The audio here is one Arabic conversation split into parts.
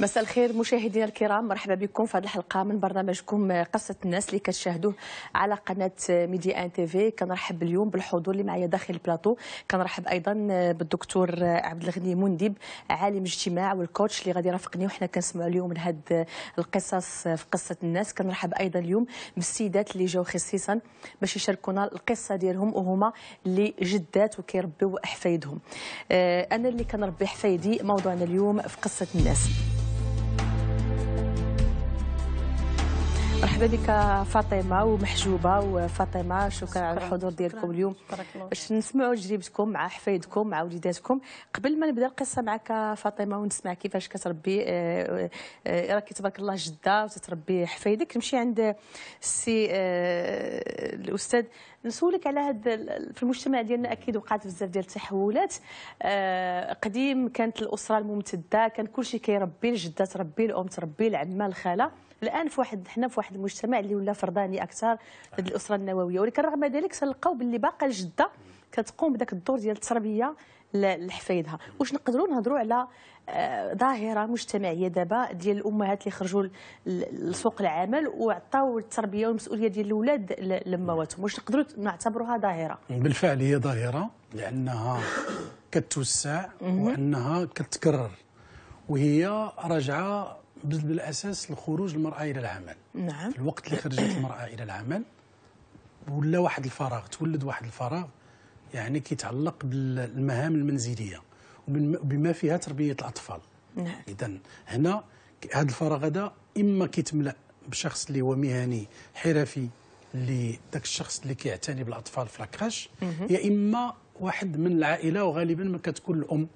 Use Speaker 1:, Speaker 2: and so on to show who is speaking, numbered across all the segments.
Speaker 1: مساء الخير مشاهدينا الكرام مرحبا بكم في هذه الحلقه من برنامجكم آه، قصه الناس اللي كتشاهدوه على قناه آه، ميديا ان تي في كنرحب اليوم بالحضور اللي معايا داخل البلاطو كنرحب ايضا آه، بالدكتور عبد الغني مندب عالم اجتماع والكوتش اللي غادي يرافقني وحنا كنسمعوا اليوم من هاد القصص في قصه الناس كنرحب ايضا اليوم بالسيدات اللي جاو خصيصا باش يشاركونا القصه ديالهم وهما اللي جدات وكيربيو حفايدهم انا اللي كنربي حفيدي موضوعنا اليوم في قصه الناس مرحبا بك فاطمه ومحجوبه وفاطمه شكرا على الحضور ديالكم اليوم باش نسمعوا تجربتكم مع حفايدكم مع وليداتكم قبل ما نبدا القصه معك فاطمه ونسمع كيفاش كتربي آه، آه، راك تبارك الله جده وتتربي حفايدك نمشي عند السي آه، الاستاذ نسولك على هذا في المجتمع ديالنا اكيد وقعت بزاف ديال التحولات قديم كانت الاسره الممتده كان كلشي كيربي الجده تربي الام تربي العمه الخاله الان في واحد حنا في واحد المجتمع اللي ولا فرداني اكثر الاسره النوويه ولكن رغم ذلك تلقاو باللي باقا الجده كتقوم بذاك الدور ديال التربيه لحفايدها واش نقدروا نهضروا على آه، ظاهره مجتمعيه دابا ديال الامهات اللي خرجوا لسوق العمل وعطاو التربيه والمسؤوليه ديال الاولاد لمواتهم واش نقدروا نعتبروها ظاهره
Speaker 2: بالفعل هي ظاهره لانها كتوسع وانها كتكرر وهي راجعه بالاساس لخروج المراه الى العمل نعم في الوقت اللي خرجت المراه الى العمل ولا واحد الفراغ تولد واحد الفراغ يعني كيتعلق بالمهام المنزليه وبما فيها تربيه الاطفال نعم اذا هنا هذا الفراغ هذا اما كيتملا بشخص اللي هو مهني حرفي اللي داك الشخص اللي كيعتني بالاطفال في لاكراش يا اما واحد من العائله وغالبا ما كتكون الام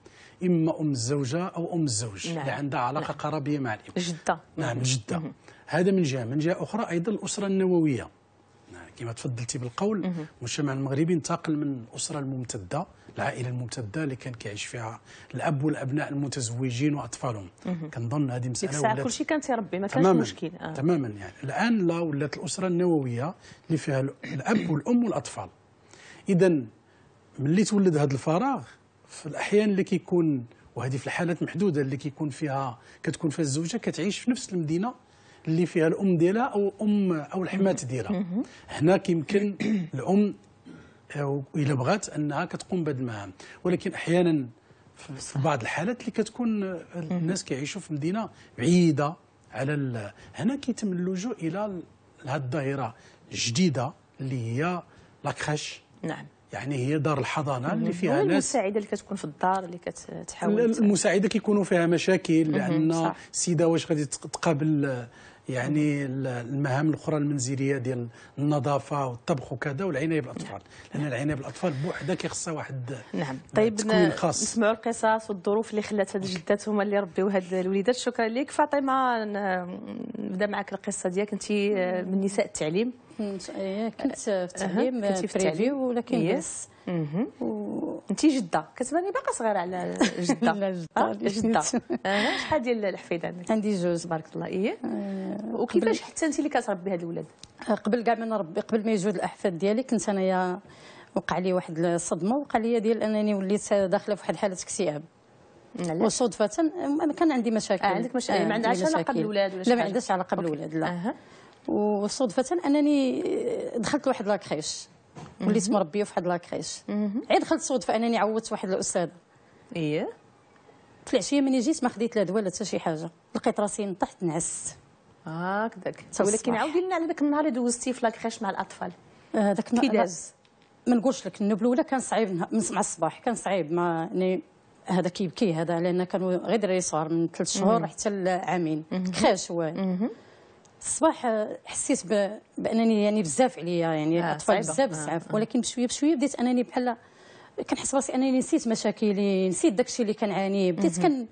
Speaker 2: إما أم الزوجة أو أم الزوج نعم. اللي عندها علاقة نعم. قرابية مع الإبن جدة نعم, نعم. جدة مم. هذا من جهة من جهة أخرى أيضا الأسرة النووية نعم، كما تفضلتي بالقول المجتمع المغربي انتقل من الأسرة الممتدة العائلة الممتدة اللي كان كيعيش فيها الأب والأبناء المتزوجين وأطفالهم كنظن هذه مسألة ولات كل شيء
Speaker 1: كان تيربي ما كانش مشكل آه.
Speaker 2: تماما يعني الآن لا ولات الأسرة النووية اللي فيها الأب والأم والأطفال إذا ملي تولد هذا الفراغ في الاحيان اللي كيكون وهذه في الحالات محدوده اللي كيكون فيها كتكون فيها الزوجه كتعيش في نفس المدينه اللي فيها الام ديالها او ام او الحمات ديالها هنا كيمكن الام الى آه، بغات انها كتقوم بهذا المهام ولكن احيانا في بعض الحالات اللي كتكون آه، الناس كيعيشوا في مدينه بعيده على هنا كيتم اللجوء الى هذه الظاهره الجديده اللي هي لاكريش نعم يعني هي دار الحضانه اللي فيها ناس المساعده
Speaker 1: اللي كتكون في الدار اللي كتحاول
Speaker 2: المساعده كيكونوا فيها مشاكل لان السيده واش غادي تقابل يعني المهام الاخرى المنزليه ديال النظافه والطبخ وكذا والعنايه بالاطفال نعم. لان العنايه بالاطفال بوحدها كيخصها واحد
Speaker 1: نعم طيب خاص نسمعوا القصص والظروف اللي خلات هاد الجدات هما اللي ربيو هاد الوليدات شكرا لك فاطمه نبدا معك القصه ديالك انت آه، من نساء التعليم كنت إيه، كنت في التعليم بريفي ولكن يس و... انت جده كتباني باقا صغيره على جده لا جده أه؟ جده شحال ديال الحفيده عندك عندي جوج تبارك الله ايه أه، وكيفاش
Speaker 3: حتى انت اللي كتربي هاد الولاد أه، قبل كاع ما نربي قبل ما يجوا الاحفاد ديالي كنت انايا وقع لي واحد الصدمه وقع لي ديال انني وليت داخله في واحد حاله اكتئاب وصدفه كان عندي مشاكل آه عندك مشاكل آه يعني ما عندهاش علاقه بالولاد ولا لا ما عندهاش علاقه بالولاد لا وصدفه انني دخلت لواحد لاكريش وليت مربيه في واحد لاكريش عاد دخلت صدفه انني عودت واحد الاستاذه ايه في العشيه ملي جيت ما خديت لا دواء لا حتى شي حاجه لقيت راسي نطحت نعست هكذاك ولكن عاودي
Speaker 1: لنا على ذاك النهار اللي دوزتي في لاكريش مع الاطفال
Speaker 3: هذاك آه النهار ما نقولش لك النوب الاولى كان صعيب مع الصباح كان صعيب ما يعني هذا كيبكي هذا لان كانوا غير دراري صغار من ثلاث شهور حتى لعامين كخاش هو الصباح حسيت بانني يعني بزاف عليا يعني آه الاطفال بزاف آه، بزاف آه ولكن بشويه بشويه بديت انني بحال كنحس براسي انني نسيت مشاكلي نسيت داكشي اللي كنعاني بديت كن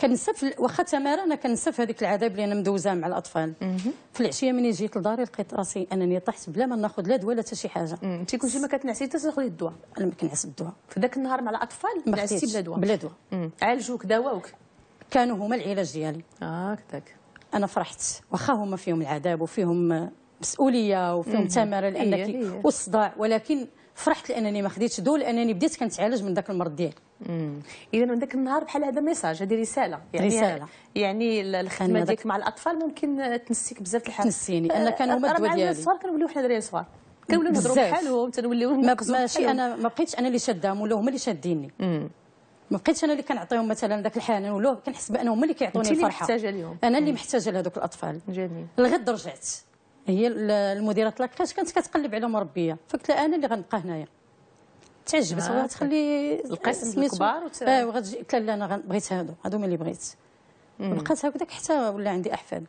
Speaker 3: كنسى واخا تماره انا كنسى في هذيك العذاب اللي انا مدوزاه مع الاطفال في العشيه ملي جيت لداري لقيت راسي انني طحت بلا ما ناخذ لا دواء لا حتى شي حاجه انت كنتي ما كتنعسي حتى تاخذي الدواء انا ما كنعس بالدواء في
Speaker 1: ذاك النهار مع الاطفال نعسي بلا دواء بلا دواء
Speaker 3: عالجوك داواوك كانوا هما العلاج ديالي اه كذاك انا فرحت واخا هما فيهم العذاب وفيهم مسؤوليه وفيهم ثمره لانك والصداع ولكن فرحت لانني ما خديتش دول لانني بديت كنتعالج من ذاك المرض ديالي اذا من ذاك النهار بحال هذا
Speaker 1: ميساج هذه رساله يعني رساله يعني الخدمه ديالك مع الاطفال ممكن تنسيك بزاف الحاجات تنسيني انا كانوا هما الدواء ديالي الصغار كنوليو حنا دراري صغار كنوليو نهضروا بحالهم تنوليو ماشي انا ما
Speaker 3: بقيتش انا اللي شاداهم ولا هما اللي شاديني ما بقيتش انا اللي كنعطيهم مثلا ذاك الحنان واللهب كنحس بان هما اللي كيعطوني الفرحه انت محتاجه اليوم انا اللي محتاجه لهذوك الاطفال جميل الغد رجعت هي المديره لاكريش كانت كتقلب على مربيه فقلت لها انا اللي غنبقى هنايا تعجبت آه. تخلي القسم الكبار اه وغتجي قلت لها لا انا بغيت هادو هادو هما اللي بغيت بقات هكذاك حتى ولا عندي احفاد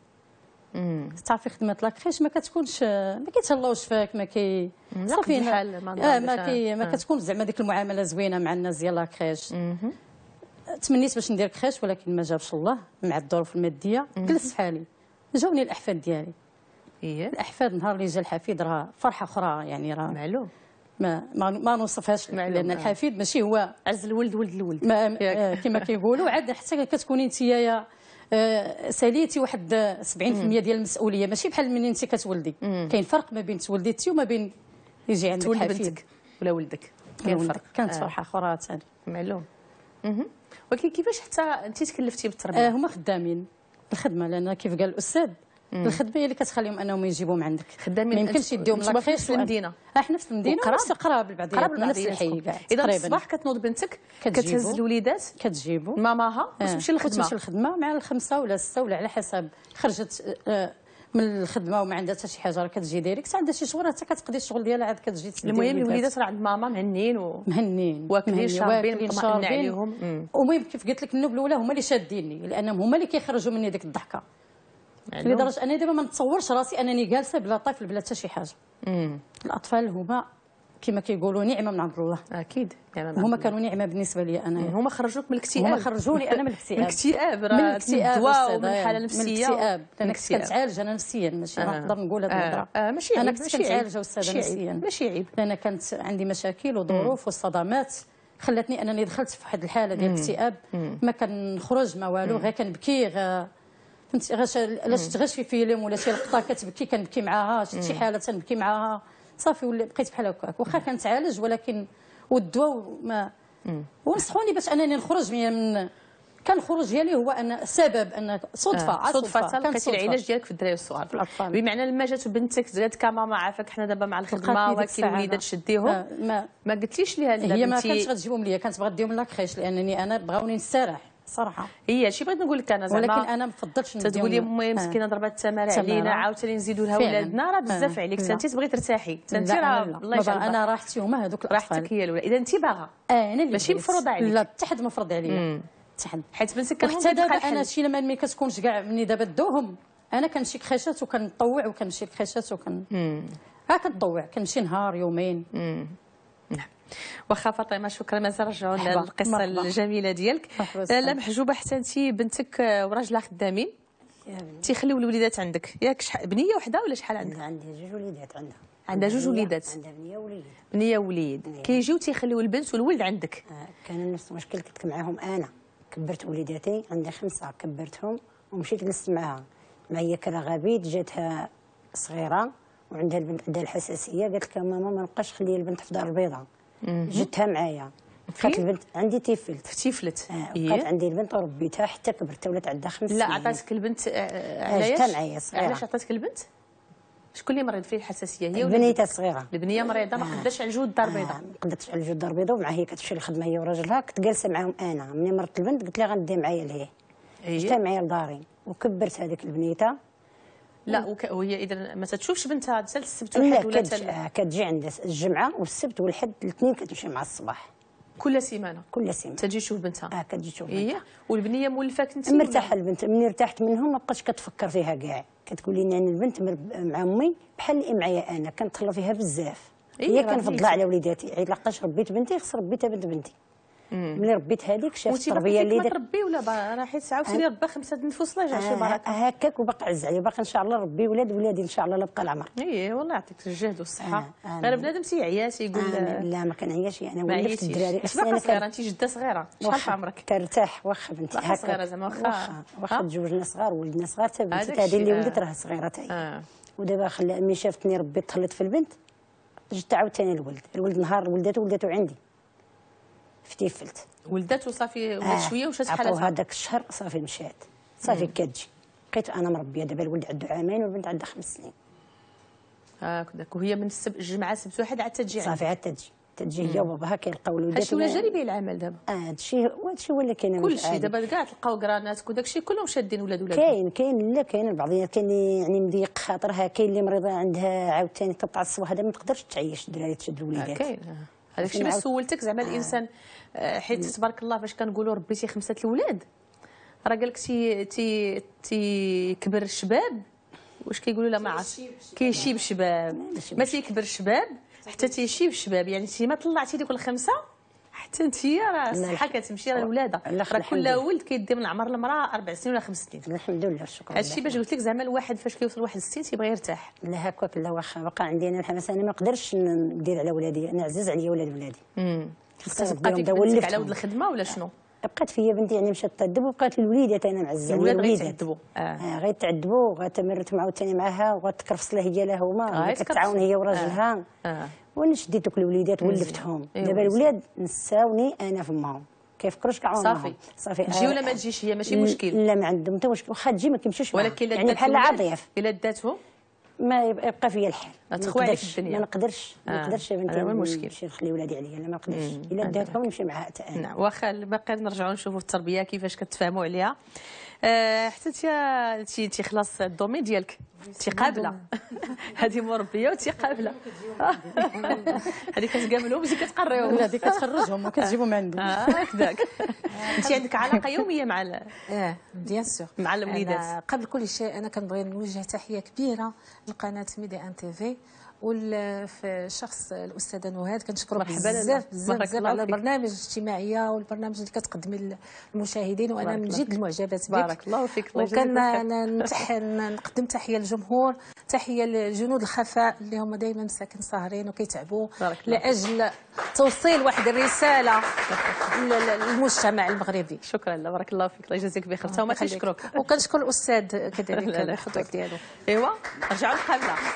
Speaker 3: تعرفي خدمه لاكريش ما كتكونش ما كيتهلاوش فيك ما كي صافي اه ما كي ما آه. كتكون زعما ديك المعامله زوينه مع الناس ديال لاكريش تمنيت باش ندير كريش ولكن ما جابش الله مع الظروف الماديه جلست حالي جاوني الاحفاد ديالي إيه؟ الاحفاد نهار اللي جا الحفيد راه فرحه اخرى يعني راه معلوم ما ما, ما نوصفهاش لان آه. الحفيد ماشي هو عز الولد ولد الولد كما آه، كيقولوا عاد حتى كتكوني انت آه، ساليتي واحد 70% ديال المسؤوليه ماشي بحال ملي انت كتولدي كاين فرق ما بين تولدتي وما بين يجي عندك تولد بنتك
Speaker 1: ولا ولدك كاين فرق كانت آه. فرحه
Speaker 3: اخرى ثاني معلوم ولكن كيفاش حتى انت تكلفتي بالتربيه آه هما خدامين الخدمه لان كيف قال الاستاذ هي اللي كتخليهم انهم يجيبوهم عندك خدامين ما يمكنش يديهم لا في المدينه آه، احنا في المدينه قراب قراب البعضيات قراب نفس الحي اذا الصباح كتنوض بنتك كتهز الوليدات كتجيبو ماماها وتمشي آه، للخدمه تمشي للخدمه مع الخمسه ولا السته ولا على حسب خرجت آه، من الخدمه وما عندها حتى شي حاجه راه كتجي ديريكت عندها شي شغل حتى كتقضي الشغل ديالها عاد كتجي تسدي المهم الوليدات راه
Speaker 1: عند ماما مهنين و...
Speaker 3: مهنين واكلين شاربين مطمئن عليهم المهم كيف قلت لك النوب الاولى هما اللي شاديني لانهم هما اللي كيخرجوا مني ديك الضحكه يعني لدرجه انا دابا ما نتصورش راسي انني جالسه بلا طفل بلا حتى شي حاجه مم. الاطفال هما كما كيقولوا نعمه من عند الله اكيد نعمه من هما كانوا نعمه بالنسبه لي انا يعني. هما خرجوك من الاكتئاب هما خرجوني انا من الاكتئاب من الاكتئاب من الاكتئاب ومن الحاله النفسيه من الاكتئاب انا كنت كنتعالج انا نفسيا ماشي آه. نقدر نقول هذه آه. الهضره آه. آه. ماشي انا كنت كنتعالج استاذه نفسيا ماشي عيب انا كانت عندي مشاكل وظروف وصدمات خلاتني انني دخلت في واحد الحاله ديال الاكتئاب ما كنخرج ما والو غير كنبكي غير كنت غاش علاش غير في فيلم ولا شي لقطه كتبكي كنبكي معاها شفت شي حاله تنبكي معاها صافي ولا بقيت بحال هكاك واخا كنتعالج ولكن والدواء ما ونصحوني باش انني نخرج من كان الخروج ديالي هو ان سبب ان صدفه آه. صدفه, صدفة. لقيتي العلاج ديالك
Speaker 1: في الدراري الصغار في الاطفال بمعنى لما جات بنتك زادت كماما عافاك حنا دابا مع الخدمه ولكن الوليدات شديهم ما, ما, ما قلتيش ليها هي ما كانتش
Speaker 3: غتجيبهم ليا كانت بغات ديهم لاكريش لانني انا بغاوني نستراح صراحه
Speaker 1: هي شي بغيت نقول لك انا زعما ولكن انا ما نفضلش تقولي امي مسكينه آه. ضربات التمر علينا آه. عاوتاني نزيدوا لها ولادنا راه آه. بزاف عليك انت تبغي ترتاحي انت راه الله يجعل انا راحتي هما هذوك الاطفال راحتك هي الاولى اذا انت باغا
Speaker 3: انا اللي ماشي مفروضه عليك لا
Speaker 1: حتى حد مفروض عليا حتى حد حيت بنتك كنحس حتى دابا انا شي
Speaker 3: ما كتكونش كاع مني دابا دوهم انا كنمشي كخيشات وكنطوع وكنمشي كخيشات وكن ها كتطوع كنمشي نهار يومين مم.
Speaker 1: واخا فاطمه طيب شكرا مازال رجعوا للقصه الجميله ديالك آه، آه، لا محجوبه حتى انت بنتك وراجلها خدامين يعني. تيخليو الوليدات عندك ياك شحال بنيه وحده ولا شحال عندك عندي
Speaker 4: جوج وليدات عندها عندها جوج وليدات عندها بنيه وليد
Speaker 1: بنيه وليد كيجيو
Speaker 4: تيخليو البنت والولد عندك آه، كان نفس المشكل كنت معاهم انا كبرت وليداتي عندي خمسه كبرتهم ومشيت نس معاها ما هي كرا غابيت جاتها صغيره وعندها البنت عندها الحساسيه قالت لك ماما ما نبقاش خلي البنت في دار البيضاء جتها معايا بقات البنت عندي تيفلت تيفلت آه إيه؟ عندي البنت وربيتها حتى كبرت ولات عندها خمس سنين لا عطاتك
Speaker 1: البنت آه، إيه، علاش؟ جبتها معايا صغيره علاش عطاتك البنت؟ شكون اللي مريض فيه الحساسيه هي البنيتة الصغيره البنيه مريضه ما آه. قداش على الجود الدار البيضاء
Speaker 4: آه ما قداش على الجود الدار البيضاء ومعها هي كتمشي للخدمه هي وراجلها كنت جالسه معاهم انا ملي مرت البنت قلت لها غندي معايا لهيه إيه. جبتها معايا لداري وكبرت هذيك البنيته
Speaker 1: لا وك... وهي اذا ما تشوفش بنتها حتى السبت والحد ولا لا
Speaker 4: آه، كتجي عند الجمعه والسبت والحد الاثنين كتمشي مع الصباح كل سيمانه كل سيمانه تجي تشوف بنتها اه كتجي تشوف بنتها إيه؟ والبنيه مولفاك انت مرتاحه البنت من ارتحت منهم ما بقاش كتفكر فيها كاع كتقول لي انا البنت مع امي بحال اللي معايا انا كنتخلى فيها بزاف إيه، هي إيه كنفضلها على وليداتي علاقاش ربيت بنتي خص ربيتها بنت بنتي ملي ربيت هذيك شافت التربيه اللي داك تربي
Speaker 1: ولا انا حيت عاوتاني ربى خمسه النفوس الله يجعل شي بركه
Speaker 4: هكاك وباقى عز عليا باقي ان شاء الله ربي ولاد ولادي ان شاء الله لا بقى العمر اي والله يعطيك الجهد والصحه انا بنادم تيعيا يقول لا ما كنعياش يعني انا ولفت الدراري حيت باقا صغيره انت
Speaker 1: جده صغيره شحال في
Speaker 4: عمرك ترتاح واخا بنتي هكا صغيره زعما واخا واخا تزوجنا صغار ولدنا صغار حتى بنتك هذه اللي آه. ولدت راه صغيره تاعي آه. ودابا خلا ملي شافتني ربي تخلط في البنت جت عاوتاني الولد الولد نهار ولداتو ولداتو عندي في تيفلت
Speaker 1: ولدات وصافي ولد آه. شويه وشات حالتها عطوها هذاك
Speaker 4: الشهر صافي مشات صافي كتجي بقيت انا مربيه دابا الولد عنده عامين والبنت عندها خمس سنين هكذاك وهي من السب... الجمعه السبت واحد عاد تجي صافي عاد تجي تجي هي وباباها كيلقاو الولاد هادشي ولا به العمل دابا اه هادشي ولا كاين كلشي دابا
Speaker 1: كاع تلقاو كرانات وداكشي كلهم شادين ولاد ولاد كاين
Speaker 4: كاين لا كاين البعضيات كاين اللي يعني مضيق خاطرها كاين اللي مريضه عندها عاوتاني تقطع الصباح هذا ما تقدرش تعيش الدراري تشد الوليدات آه كاين آه. هذاك الشيء باش سولتك
Speaker 1: زعما الانسان آه، حيت تبارك الله فاش كنقولوا ربيتي خمسه الاولاد راه قال لك تي تي كبر الشباب واش كيقولوا لا ما عرفتش كيشيب شباب ما تيكبر الشباب حتى تيشيب الشباب يعني تي ما طلعتي ديك الخمسه حتى انت راه نعم. صحه كتمشي راه الولاده راه كل ولد
Speaker 4: كيدي من عمر المراه اربع سنين ولا خمس
Speaker 1: سنين الحمد لله شكرا هادشي باش قلت لك زعما الواحد فاش كيوصل لواحد الستين
Speaker 4: تيبغي يرتاح لا هكاك لا واخا بقى عندي انا الحماس انا ما نقدرش ندير على ولادي انا عزيز عليا ولاد ولادي خاصك تبقى فيك على ود الخدمه ولا شنو بقات فيا بنتي يعني مشات تعذب وبقات الوليدات انا معزه الولاد غيتعذبوا اه, آه غيتعذبوا غتمرت معاوتاني معاها وغتكرفص لها هي لها هما كتعاون هي وراجلها آه. آه. وانا شديت دوك الوليدات ولفتهم إيه، دابا الولاد نساوني انا فماهم كيفكروش كاع صافي صافي تجي آه، ولا ما تجيش هي ماشي مشكل لا ما عندهم حتى مشكل واخا تجي ما كيمشيوش ولكن يعني بحال عضيف الا داتهم ما يبقى فيا الحال ما تخواليش الدنيا ما نقدرش ما آه. نقدرش بنتي نمشي نخلي ولادي عليا انا ما نقدرش الا داتهم نمشي معها حتى انا نعم. واخا باقي نرجعوا نشوفوا التربيه كيفاش
Speaker 1: كتفاهموا عليها آه، حتى انت خلاص الدومين ديالك قابله هذه مربيه قابله هذه كتقابلهم ماشي كتقريهم لا هذه كتخرجهم وكتجيبهم عندهم آه، هكذاك انت عندك علاقه يوميه مع بيان إيه، سور مع الوليدات قبل كل شيء انا كنبغي نوجه تحيه كبيره لقناه ميدي ان تي في والشخص الاستاذه نهاد كنشكرك بزاف بزاف بزاف على البرنامج الاجتماعيه والبرنامج اللي كتقدمي للمشاهدين وانا من جد
Speaker 4: المعجبات بك بارك الله فيك
Speaker 1: وكان نقدم تحيه للجمهور تحيه للجنود الخفاء اللي هما دائما مساكن ساهرين وكيتعبوا لاجل توصيل واحد الرساله للمجتمع المغربي شكرا لك بارك الله فيك الله يجازيك بخير تا هما كنشكرك وكنشكر الاستاذ كذلك الخطوه ديالو ايوا رجعوا القبله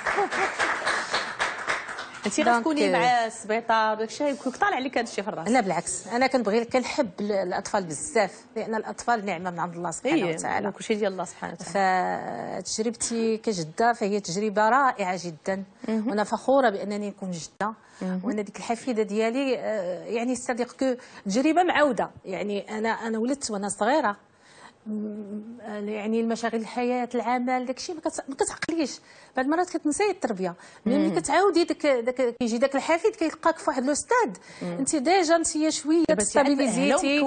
Speaker 1: انت غتكوني euh, مع السبيطار وداك الشيء يكون طالع لك هذا الشيء في الراس لا بالعكس انا كنبغي كنحب الاطفال بزاف لان الاطفال نعمه من عند الله سبحانه إيه. وتعالى شيء ديال الله سبحانه وتعالى فتجربتي كجده فهي تجربه رائعه جدا وانا فخوره بانني نكون جده وانا ديك الحفيده ديالي آه، يعني كو تجربه معوده يعني انا انا ولدت وانا صغيره يعني المشاغل الحياه العمل داكشي ما كتعقليش بعض المرات كتنساي التربيه ملي كتعاودي داك داك كيجي داك الحفيد كيلقاك في واحد ستاد انت ديجا نسيه شويه تستابيليزيتي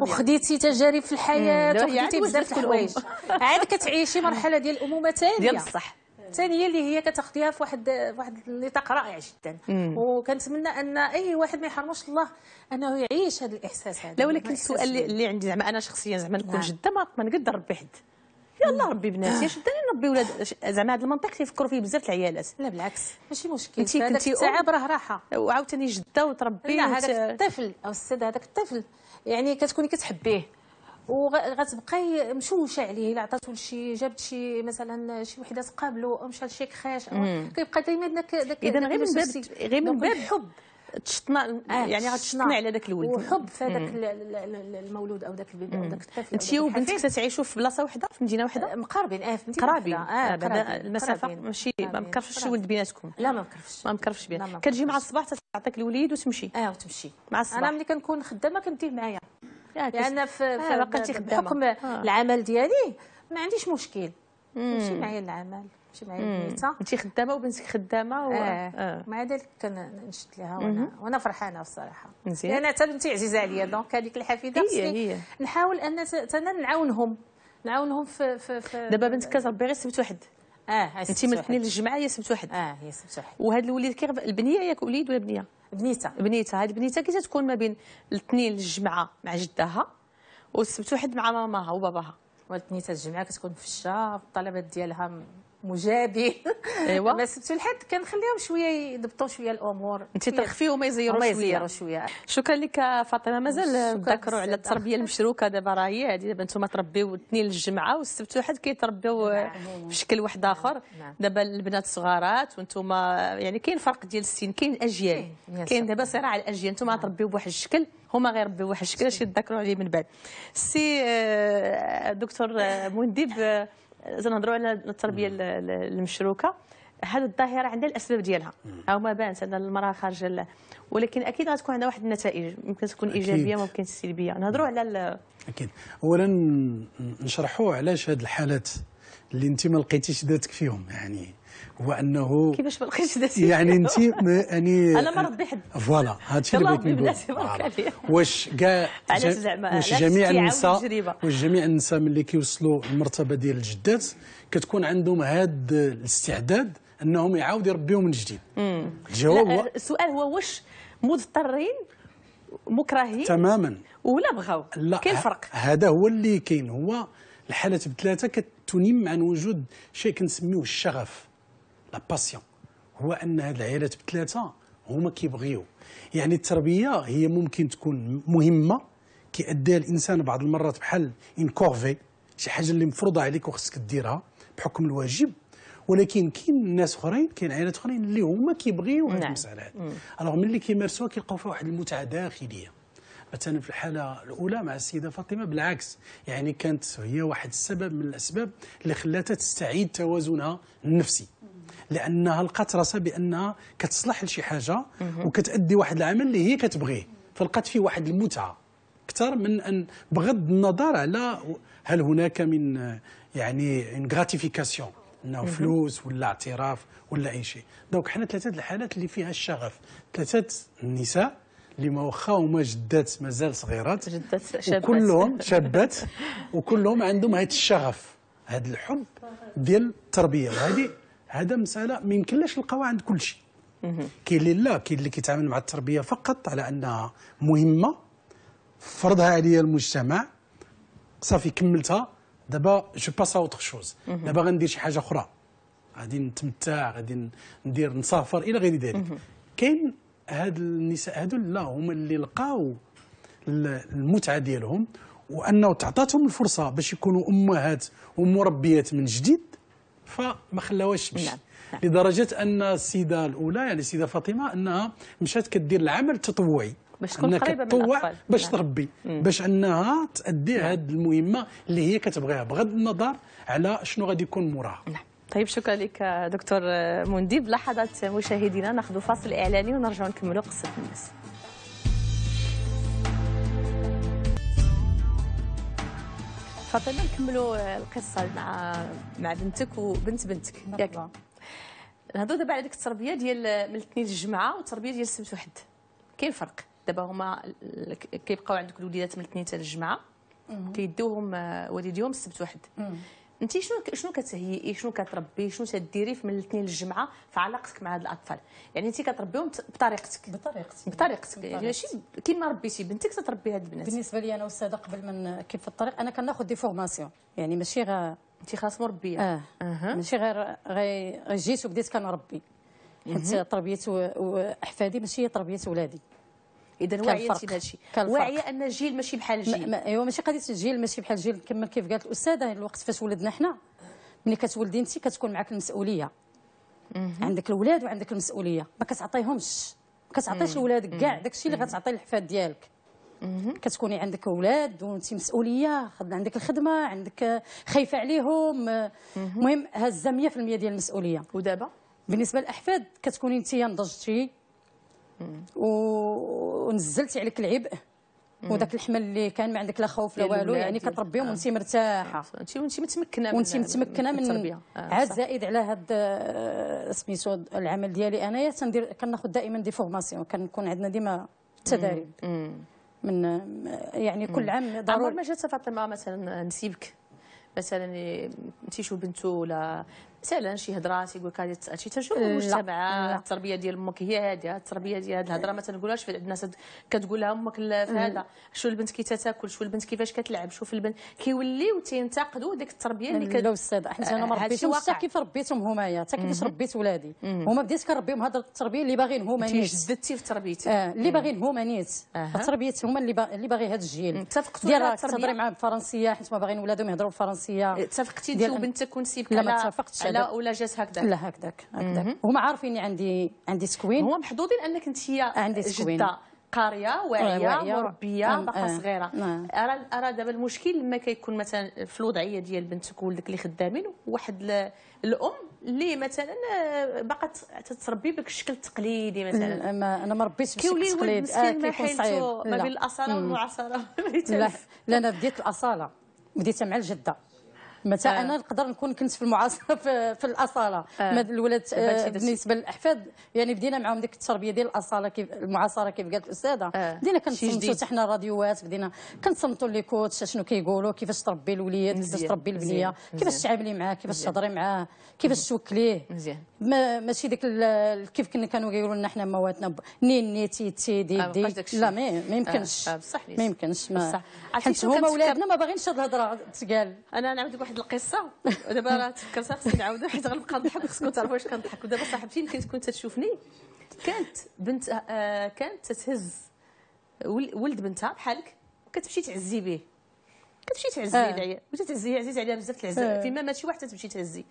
Speaker 1: وخديتي تجارب في الحياه وخديتي يعني بزاف الحوايج عاد كتعيشي مرحله ديال الامومه ثانيه ديال بصح الثانيه اللي هي كتاخذيها في واحد واحد النطاق رائع جدا وكنتمنى ان اي واحد ما يحرمش الله انه يعيش هذا الاحساس هذا لا ولكن السؤال اللي عندي زعما انا شخصيا زعما نكون نعم. جده ما نقدر نربي حد يلا ربي بناتي اش آه. داني نربي ولاد زعما هذا المنطق تيفكروا فيه بزاف العيالات لا بالعكس ماشي مشكل انت كنتي تعب راه راحه وعاوتاني جده وتربي لا هذاك الطفل او السيد هذاك الطفل يعني كتكوني كتحبيه وغتبقاي مشوشه عليه الا عطاتو لشي جابت شي مثلا شي وحده تقابلو مشى لشي كخاش كيبقى دائما داك داك اذا غير من باب غير من باب الحب تشطنا آه، يعني غتشطنا على ذاك الولد وحب في هذاك المولود او ذاك البيبي او ذاك الطفل انت وبنتك كتعيشوا في بلاصه وحده في مدينه وحده آه، مقربين اه في مدينه قرابين اه, آه، المسافه ماشي ما مكرفش الولد بيناتكم لا ما مكرفش ما مكرفش بيناتكم كتجي مع الصباح تعطيك الوليد وتمشي اه وتمشي مع الصباح انا ملي كنكون خدامه كنديه معايا لان يعني في قلت بحكم آه. العمل ديالي ما عنديش مشكل ماشي معايا العمل ماشي معايا البيتا انت خدامه وبنتك خدامه و... آه. آه. مع ذلك كنشد لها وانا وانا فرحانه الصراحه مزيان لان حتى بنتي عزيزه عليا دونك هذيك الحفيده هي نحاول ان انا نعاونهم نعاونهم في في, في دابا بنتك كتربي غير سبت واحد اه انت من الاثنين للجمعه يا سبت واحد اه يا سبت واحد وهذا الوليد كيغ البنيه ياك وليد ولا بنيه بنيته بنيته هاد بنيته كي تكون ما بين الاثنين الجمعه مع جدها والسبت واحد مع ماماها وباباها والبنيته الجمعه كتكون في الطلبات ديالها مجابي ايوا سبتو الحد كنخليهم شويه يضبطوا شويه الامور انت تخفيو وما يزيروا شويه شويه شكرا لك فاطمه مازال نذكروا على التربيه المشروكه دابا راه هي هذه دابا انتم تربيو الاثنين للجمعه والسبت واحد كيتربيو بشكل نعم، نعم، نعم. واحد اخر دابا البنات صغارات وانتم يعني كاين فرق ديال السن كاين اجيال كاين دابا صراع على الاجيال انتم تربيو بواحد الشكل هما غير ربي واحد الشكل باش يتذكروا عليه من بعد سي آه، دكتور آه، منديب آه، اذا نهضروا على التربيه المشروكه هذه الظاهره عندها الاسباب ديالها او ما بانت ان المراه خارج ولكن اكيد غتكون عندها واحد النتائج ممكن تكون أكيد. ايجابيه ممكن سلبيه نهضروا على
Speaker 2: اكيد اولا نشرحوا علاش هذه الحالات اللي انت ما لقيتيش ذاتك فيهم يعني هو انه كيفاش ما
Speaker 1: لقيتش ذاتي يعني انت
Speaker 2: يعني انا ما ربي حد فوالا الشيء اللي بغيت
Speaker 1: نقول
Speaker 2: واش كاع واش جميع النساء واش جميع النساء ملي كيوصلوا المرتبه ديال الجدات كتكون عندهم هاد الاستعداد انهم يعاودوا يربيهم من جديد
Speaker 1: الجواب هو السؤال هو واش مضطرين مكرهين تماما ولا بغاو
Speaker 2: كاين فرق هذا هو اللي كاين هو الحاله بثلاثه تنم عن وجود شيء كنسميوه الشغف لا باسيون هو ان هاد العائلات بثلاثه هما كيبغيو يعني التربيه هي ممكن تكون مهمه كيأديها الانسان بعض المرات بحال ان كورفي شي حاجه اللي مفروضه عليك وخصك ديرها بحكم الواجب ولكن كاين ناس اخرين كاين عائلات اخرين اللي هما كيبغيو هاد نعم. المساله هذه الوغ ملي كيمارسوها كيلقاو فيها واحد المتعه داخليه مثلا في الحاله الاولى مع السيده فاطمه بالعكس يعني كانت هي واحد السبب من الاسباب اللي خلاتها تستعيد توازنها النفسي لانها لقات راسها بانها كتصلح لشي حاجه وكتادي واحد العمل اللي هي كتبغيه فلقات فيه واحد المتعه اكثر من ان بغض النظر على هل هناك من يعني ان غراتيفيكاسيون انه فلوس ولا اعتراف ولا اي شيء دونك حنا ثلاثه الحالات اللي فيها الشغف ثلاثه النساء اللي ما واخا هما جدات مازال صغيرات جدات شابات وكلهم شابات وكلهم عندهم هذا الشغف هذا الحب ديال التربيه وهذه هذا مساله ما يمكنلاش نلقاوها عند كل شيء كاين اللي لا كاين اللي كيتعامل مع التربيه فقط على انها مهمه فرضها عليا المجتمع صافي كملتها دابا جو باس اوتر شوز دابا غندير شي حاجه اخرى غادي نتمتع غادي ندير نسافر الى غير ذلك كاين هاد النساء هادو لا هما اللي لقاو المتعه ديالهم وانه تعطاتهم الفرصه باش يكونوا امهات ومربيات من جديد فما خلاوهاش تمشي نعم. نعم. لدرجه ان السيده الاولى يعني السيده فاطمه انها مشات كدير العمل التطوعي باش تكون قريبه من الاطفال باش نعم. تربي باش انها تادي نعم. هذه المهمه اللي هي كتبغيها بغض النظر على شنو غادي يكون موراها نعم.
Speaker 1: طيب شكرا لك دكتور منديب لحظات مشاهدينا ناخذ فاصل اعلاني ونرجع نكملوا قصه الناس فاطمه نكملوا القصه مع مع بنتك وبنت بنتك نعم. ياك نهضروا دابا على ديك التربيه ديال من الاثنين للجمعه والتربيه ديال السبت وحد كاين فرق دابا هما كيبقاو عندك الوليدات من الاثنين حتى للجمعه كيدوهم آه، والديهم السبت وحد انت شنو شنو كتهيئي شنو كتربي شنو تديري في من الاثنين للجمعه في علاقتك مع هاد الاطفال يعني انت كتربيهم بطريقتك بطريقتك بطريقتك يعني ماشي كيما ربيتي بنتك تتربي هاد البنات بالنسبه لي انا والساده قبل ما كيف الطريق انا كناخذ
Speaker 3: دي فورماسيون يعني ماشي غا انت خلاص مربيه اه, أه. ماشي غير غير جيت وبديت كنربي حيت تربيه احفادي ماشي هي تربيه ولادي اذا واعيه انت لهادشي واعيه ان الجيل ماشي بحال الجيل ايوا ماشي قضيه الجيل ماشي بحال الجيل كما كيف قالت الاستاذه يعني الوقت فاش ولدنا حنا ملي كتولدي انت كتكون معك المسؤوليه عندك الاولاد وعندك المسؤوليه ما كتعطيهمش ما كتعطيش لولادك كاع داكشي اللي غتعطي للحفاد ديالك كتكوني عندك اولاد وانت مسؤوليه عندك الخدمه عندك خايفه عليهم المهم هازه 100% ديال المسؤوليه ودابا بالنسبه للاحفاد كتكوني انت نضجتي ونزلتي عليك العبء وداك الحمل اللي كان ما عندك لا خوف لا والو يعني كتربيهم آه. وانت مرتاحه انت وانت متمكنه من وانت متمكنه من التربيه آه، عاد زائد على هذا آه، سميتو العمل ديالي انايا تندير كناخذ دائما دي فورماسيون كنكون عندنا ديما تدريب من يعني كل عام ضروري عمر ما
Speaker 1: جات فاطمه مثلا نسيبك مثلا تيشوف بنته ولا مثلا شي هضره تيقول لك هذه تسال شي تجربه المجتمع أه، التربيه ديال امك هي هذه التربيه ديال هذه الهضره ما تنقولهاش في الناس كتقولها امك في هذا أمم. شو البنت كي تاكل شو البنت كيفاش كتلعب شوف البنت كيوليو تينتقدوا ديك التربيه اللي كت... لا الصدق حيت انا ما ربيتهمش حتى كيف ربيتهم همايا حتى كيفاش
Speaker 3: أمم. ربيت ولادي أمم. هما بديت كنربيهم هذه التربيه اللي باغين هما نيت جددتي في تربيتي اه اللي باغين هما نيت التربيه هما اللي اللي باغي هذا الجيل اتفقتوا ديال التربيه تهضري معاهم بالفرنسيه حيت ما باغيين ولادهم يهضروا بالفرنسيه اتفقتي انت وبنتك ونسيبك لا ما اتفقتش ولا ولا جات هكذاك لا هكذاك هكذاك هما عارفين عندي عندي سكوين هما محظوظين انك انت عندي سكوين جدة
Speaker 1: قاريه واعيه مربيه باقا صغيره نعم. ارى ارى دابا المشكل لما كيكون مثلا في الوضعيه ديال بنتك وولدك اللي خدامين واحد الام اللي مثلا آه، باقا تتربي بك الشكل التقليدي مثلا ما انا ما ربيتش بشكل تقليدي آه كيكون صعيب ما بين الاصاله والمعاصره لا
Speaker 3: لا انا بديت الاصاله بديتها مع الجده متى آه. انا نقدر نكون كنت في المعاصره في, في الاصاله آه. الولاد آه بالنسبه للاحفاد يعني بدينا معاهم ديك التربيه ديال الاصاله كيف المعاصره كيف قالت الاستاذه آه. بدينا كنصمتوا حتى حنا راديوات بدينا كنصمتوا لي كوتش شنو كيقولوا كيفاش تربي الوليد كيفاش تربي البنيه كيفاش تعاملي معاه كيفاش تهضري معاه كيفاش توكليه ما ماشي ديك كيف كنا كانوا كيقولوا لنا حنا مواتنا نين ني تي دي آه، دي لا ما آه، يمكنش آه، بصح ما يمكنش حيت هما ولادنا
Speaker 1: ما باغينش هاد الهضره تقال انا نعاود واحد واحد القصه ودابا راه تفكرتها خصني نعاودها حيت غنبقى نضحك خصكم تعرفوا واش كنضحك ودابا صاحبتي يمكن تكون تشوفني كانت بنت آه، كانت تتهز ولد بنتها بحالك وكتمشي تعزي به كتمشي تعزي آه. العيال وتتعزي عزيز عليها بزاف العزاء آه. فيما مات شي واحد تتمشي تهزي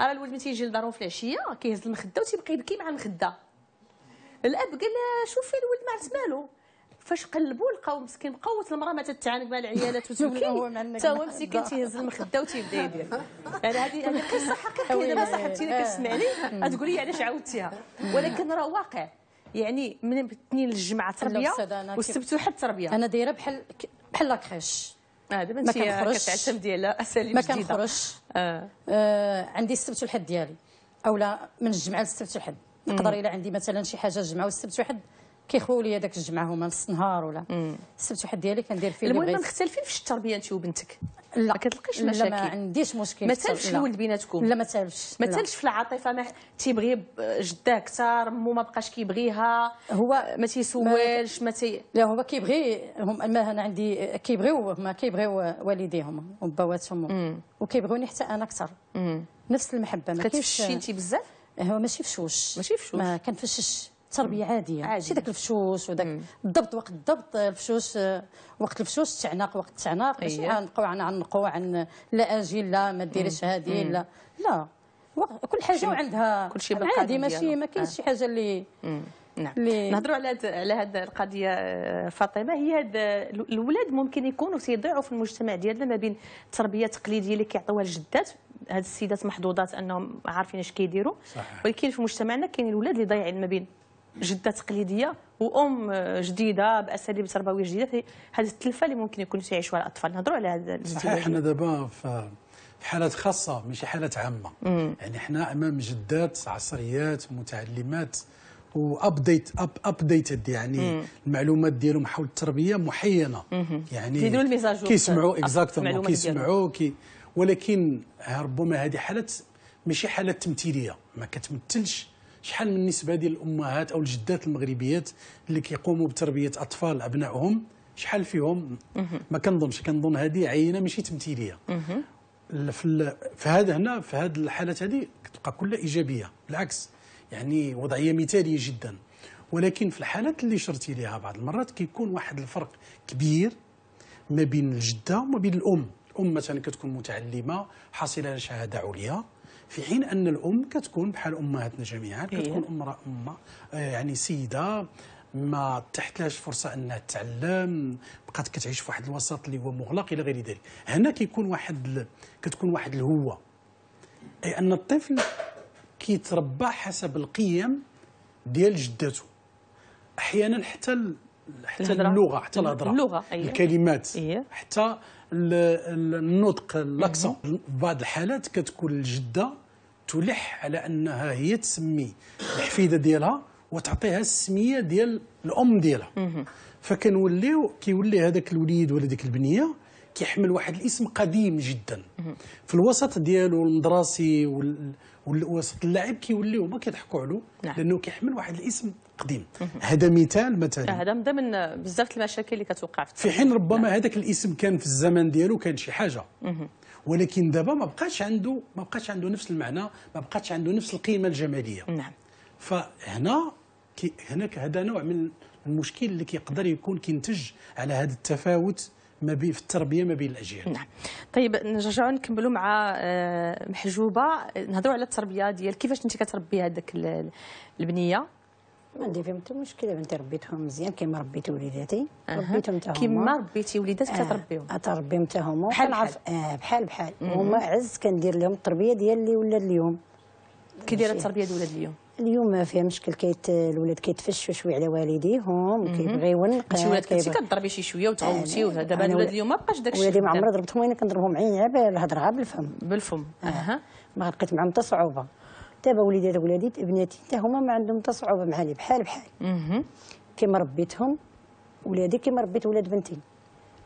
Speaker 1: راه الولد ملي تيجي لدارهم في العشيه كيهز المخده وتيبقى يبكي مع المخده الاب قال لها شوفي الولد ما عرفت مالو فاش قلبوا لقاو مسكين مقوت المراه ما تتعانق مع العيالات وتبكي حتى هو مسكين تيهز المخده وتيبدا يدير يعني هذه هذه قصه حقيقيه دابا صاحبتي كتسمع لي تقول لي علاش عاودتيها ولكن راه واقع يعني من الاثنين للجمعه تربيه والسبت وحد تربيه انا دايره بحال بحال لاكريش آه، ما كنخرجش
Speaker 3: انت كتعتمدي اساليب جديده ما كنخرجش آه. آه، عندي السبت والحد ديالي اولا من الجمعه للسبت والحد نقدر الا عندي مثلا شي حاجه الجمعه والسبت والحد كيخلو لي داك الجمعه هما نص نهار ولا السبت واحد ديالي كندير فيه المهم ما مختلفين في التربيه انت وبنتك لا ما كتلقيش مشاكل ما عنديش مشكل ما تالفش الولد بيناتكم لا ما تالفش ما تالفش
Speaker 1: في العاطفه ما تيبغي جداه اكثر مو ما بقاش كيبغيها هو ما تيسولش ما تي
Speaker 3: لا هو كيبغي هم ما انا عندي كيبغيو هما كيبغيو والديهم وبواتهم وكيبغوني حتى انا اكثر نفس المحبه ما كاينش كتفشي انت بزاف هو ماشي فشوش ماشي فشوش ما كنفشش تربيه عاديه ماشي داك الفشوش وداك الضبط وقت الضبط الفشوش وقت الفشوش تعناق وقت التعناق ماشي أيوة. غنبقاو عنقوا عن لا اجي لا ما ديريش هذه لا لا
Speaker 1: كل حاجه وعندها كل شيء عادي ماشي ما كاينش آه. شي حاجه اللي نعم نهضروا على على هذه القضيه آه، فاطمه هي هاد الاولاد ممكن يكونوا تيضيعوا في المجتمع ديالنا ما بين التربيه التقليديه اللي كيعطيوها الجدات هاد السيدات محظوظات انهم عارفين اش كيديروا ولكن في مجتمعنا كاين الاولاد اللي ضايعين ما بين جده تقليديه وام جديده باساليب تربويه جديده هذه التلفه اللي ممكن يكونوا يعيشوها الاطفال نهضروا على هذا صحيح احنا
Speaker 2: دابا في حالات خاصه ماشي حالات عامه مم. يعني احنا امام جدات عصريات متعلمات وابديت اب ابديتد يعني مم. المعلومات ديالهم حول التربيه محينه مم. يعني كيسمعوا اكزاكتومون كيسمعوا كي ولكن ربما هذه حالات ماشي حالات تمثيليه ما كتمثلش شحال من النسبه ديال الامهات او الجدات المغربيات اللي كيقوموا بتربيه اطفال ابنائهم شحال فيهم ما كنظنش كنظن هذه عينه ماشي تمثيليه في في هذا هنا في هذه الحالات هذه كتبقى كلها ايجابيه بالعكس يعني وضعيه مثاليه جدا ولكن في الحالات اللي شرتي ليها بعض المرات كيكون واحد الفرق كبير ما بين الجده وما بين الام الام مثلا كتكون متعلمه حاصله على شهاده عليا في حين ان الام كتكون بحال امهاتنا جميعا إيه. كتكون امراه امه آه، يعني سيده ما تحتاج فرصه انها تتعلم بقات كتعيش في واحد الوسط اللي هو مغلق الى غير ذلك هنا كيكون واحد ل... كتكون واحد الهوه اي ان الطفل كيتربى حسب القيم ديال جدته احيانا حتى حتى اللغه حتى الهضره اللغه أيه. الكلمات أيه. حتى النطق إيه. لاكسون بعض الحالات كتكون الجده تلح على انها هي تسمي الحفيده ديالها وتعطيها السميه ديال الام ديالها فكنوليو كيولي هذاك الوليد ولا ديك البنيه كيحمل واحد الاسم قديم جدا في الوسط ديالو المدرسي والوسط اللاعب كيوليو هما كيضحكوا عليه نعم. لانه كيحمل واحد الاسم قديم هذا مثال مثلا هذا
Speaker 1: من ضمن بزاف المشاكل اللي كتوقع في, في حين
Speaker 2: ربما نعم. هذاك الاسم كان في الزمن ديالو كان شي حاجه ولكن دابا ما بقاش عنده ما بقاش عنده نفس المعنى ما بقاش عنده نفس القيمه الجماليه نعم فهنا كي هناك هذا نوع من المشكل اللي كيقدر يكون كينتج على هذا التفاوت ما بين في التربيه ما بين الاجيال نعم
Speaker 1: طيب نرجعوا نكملوا مع آه، محجوبه نهضروا على التربيه ديال كيفاش انت
Speaker 4: كتربي هذاك البنيه ما عندي فيهم حتى مشكله بنتي ربيتهم مزيان كيما ربيت وليداتي ربيتهم تا هما كيما ربيتي وليداتك كتربيهم آه تربيهم حتى هما بحال بحال آه بحال بحال هما عز كندير لهم التربيه ديال اللي ولا اليوم كي دايره التربيه ديال ولاد اليوم اليوم ما فيها مشكل كيت الولاد كيتفشوا شويه على والديهم كيبغي يونق شي ولاد كنتي
Speaker 1: كضربي شي شويه وتعوتي آه، دابا الولاد اليوم ما بقاش داك الشيء ولادي ما عمري
Speaker 4: ضربتهم انا كنضربهم عيني بالهضره غير بالفم بالفم آه. اها ما لقيت معاهم حتى صعوبه دابا وليدات ولاديت ابناتي حتى هما ما عندهم حتى صعوبه معاني بحال بحال كيما ربيتهم ولادي كيما ربيت ولاد بنتي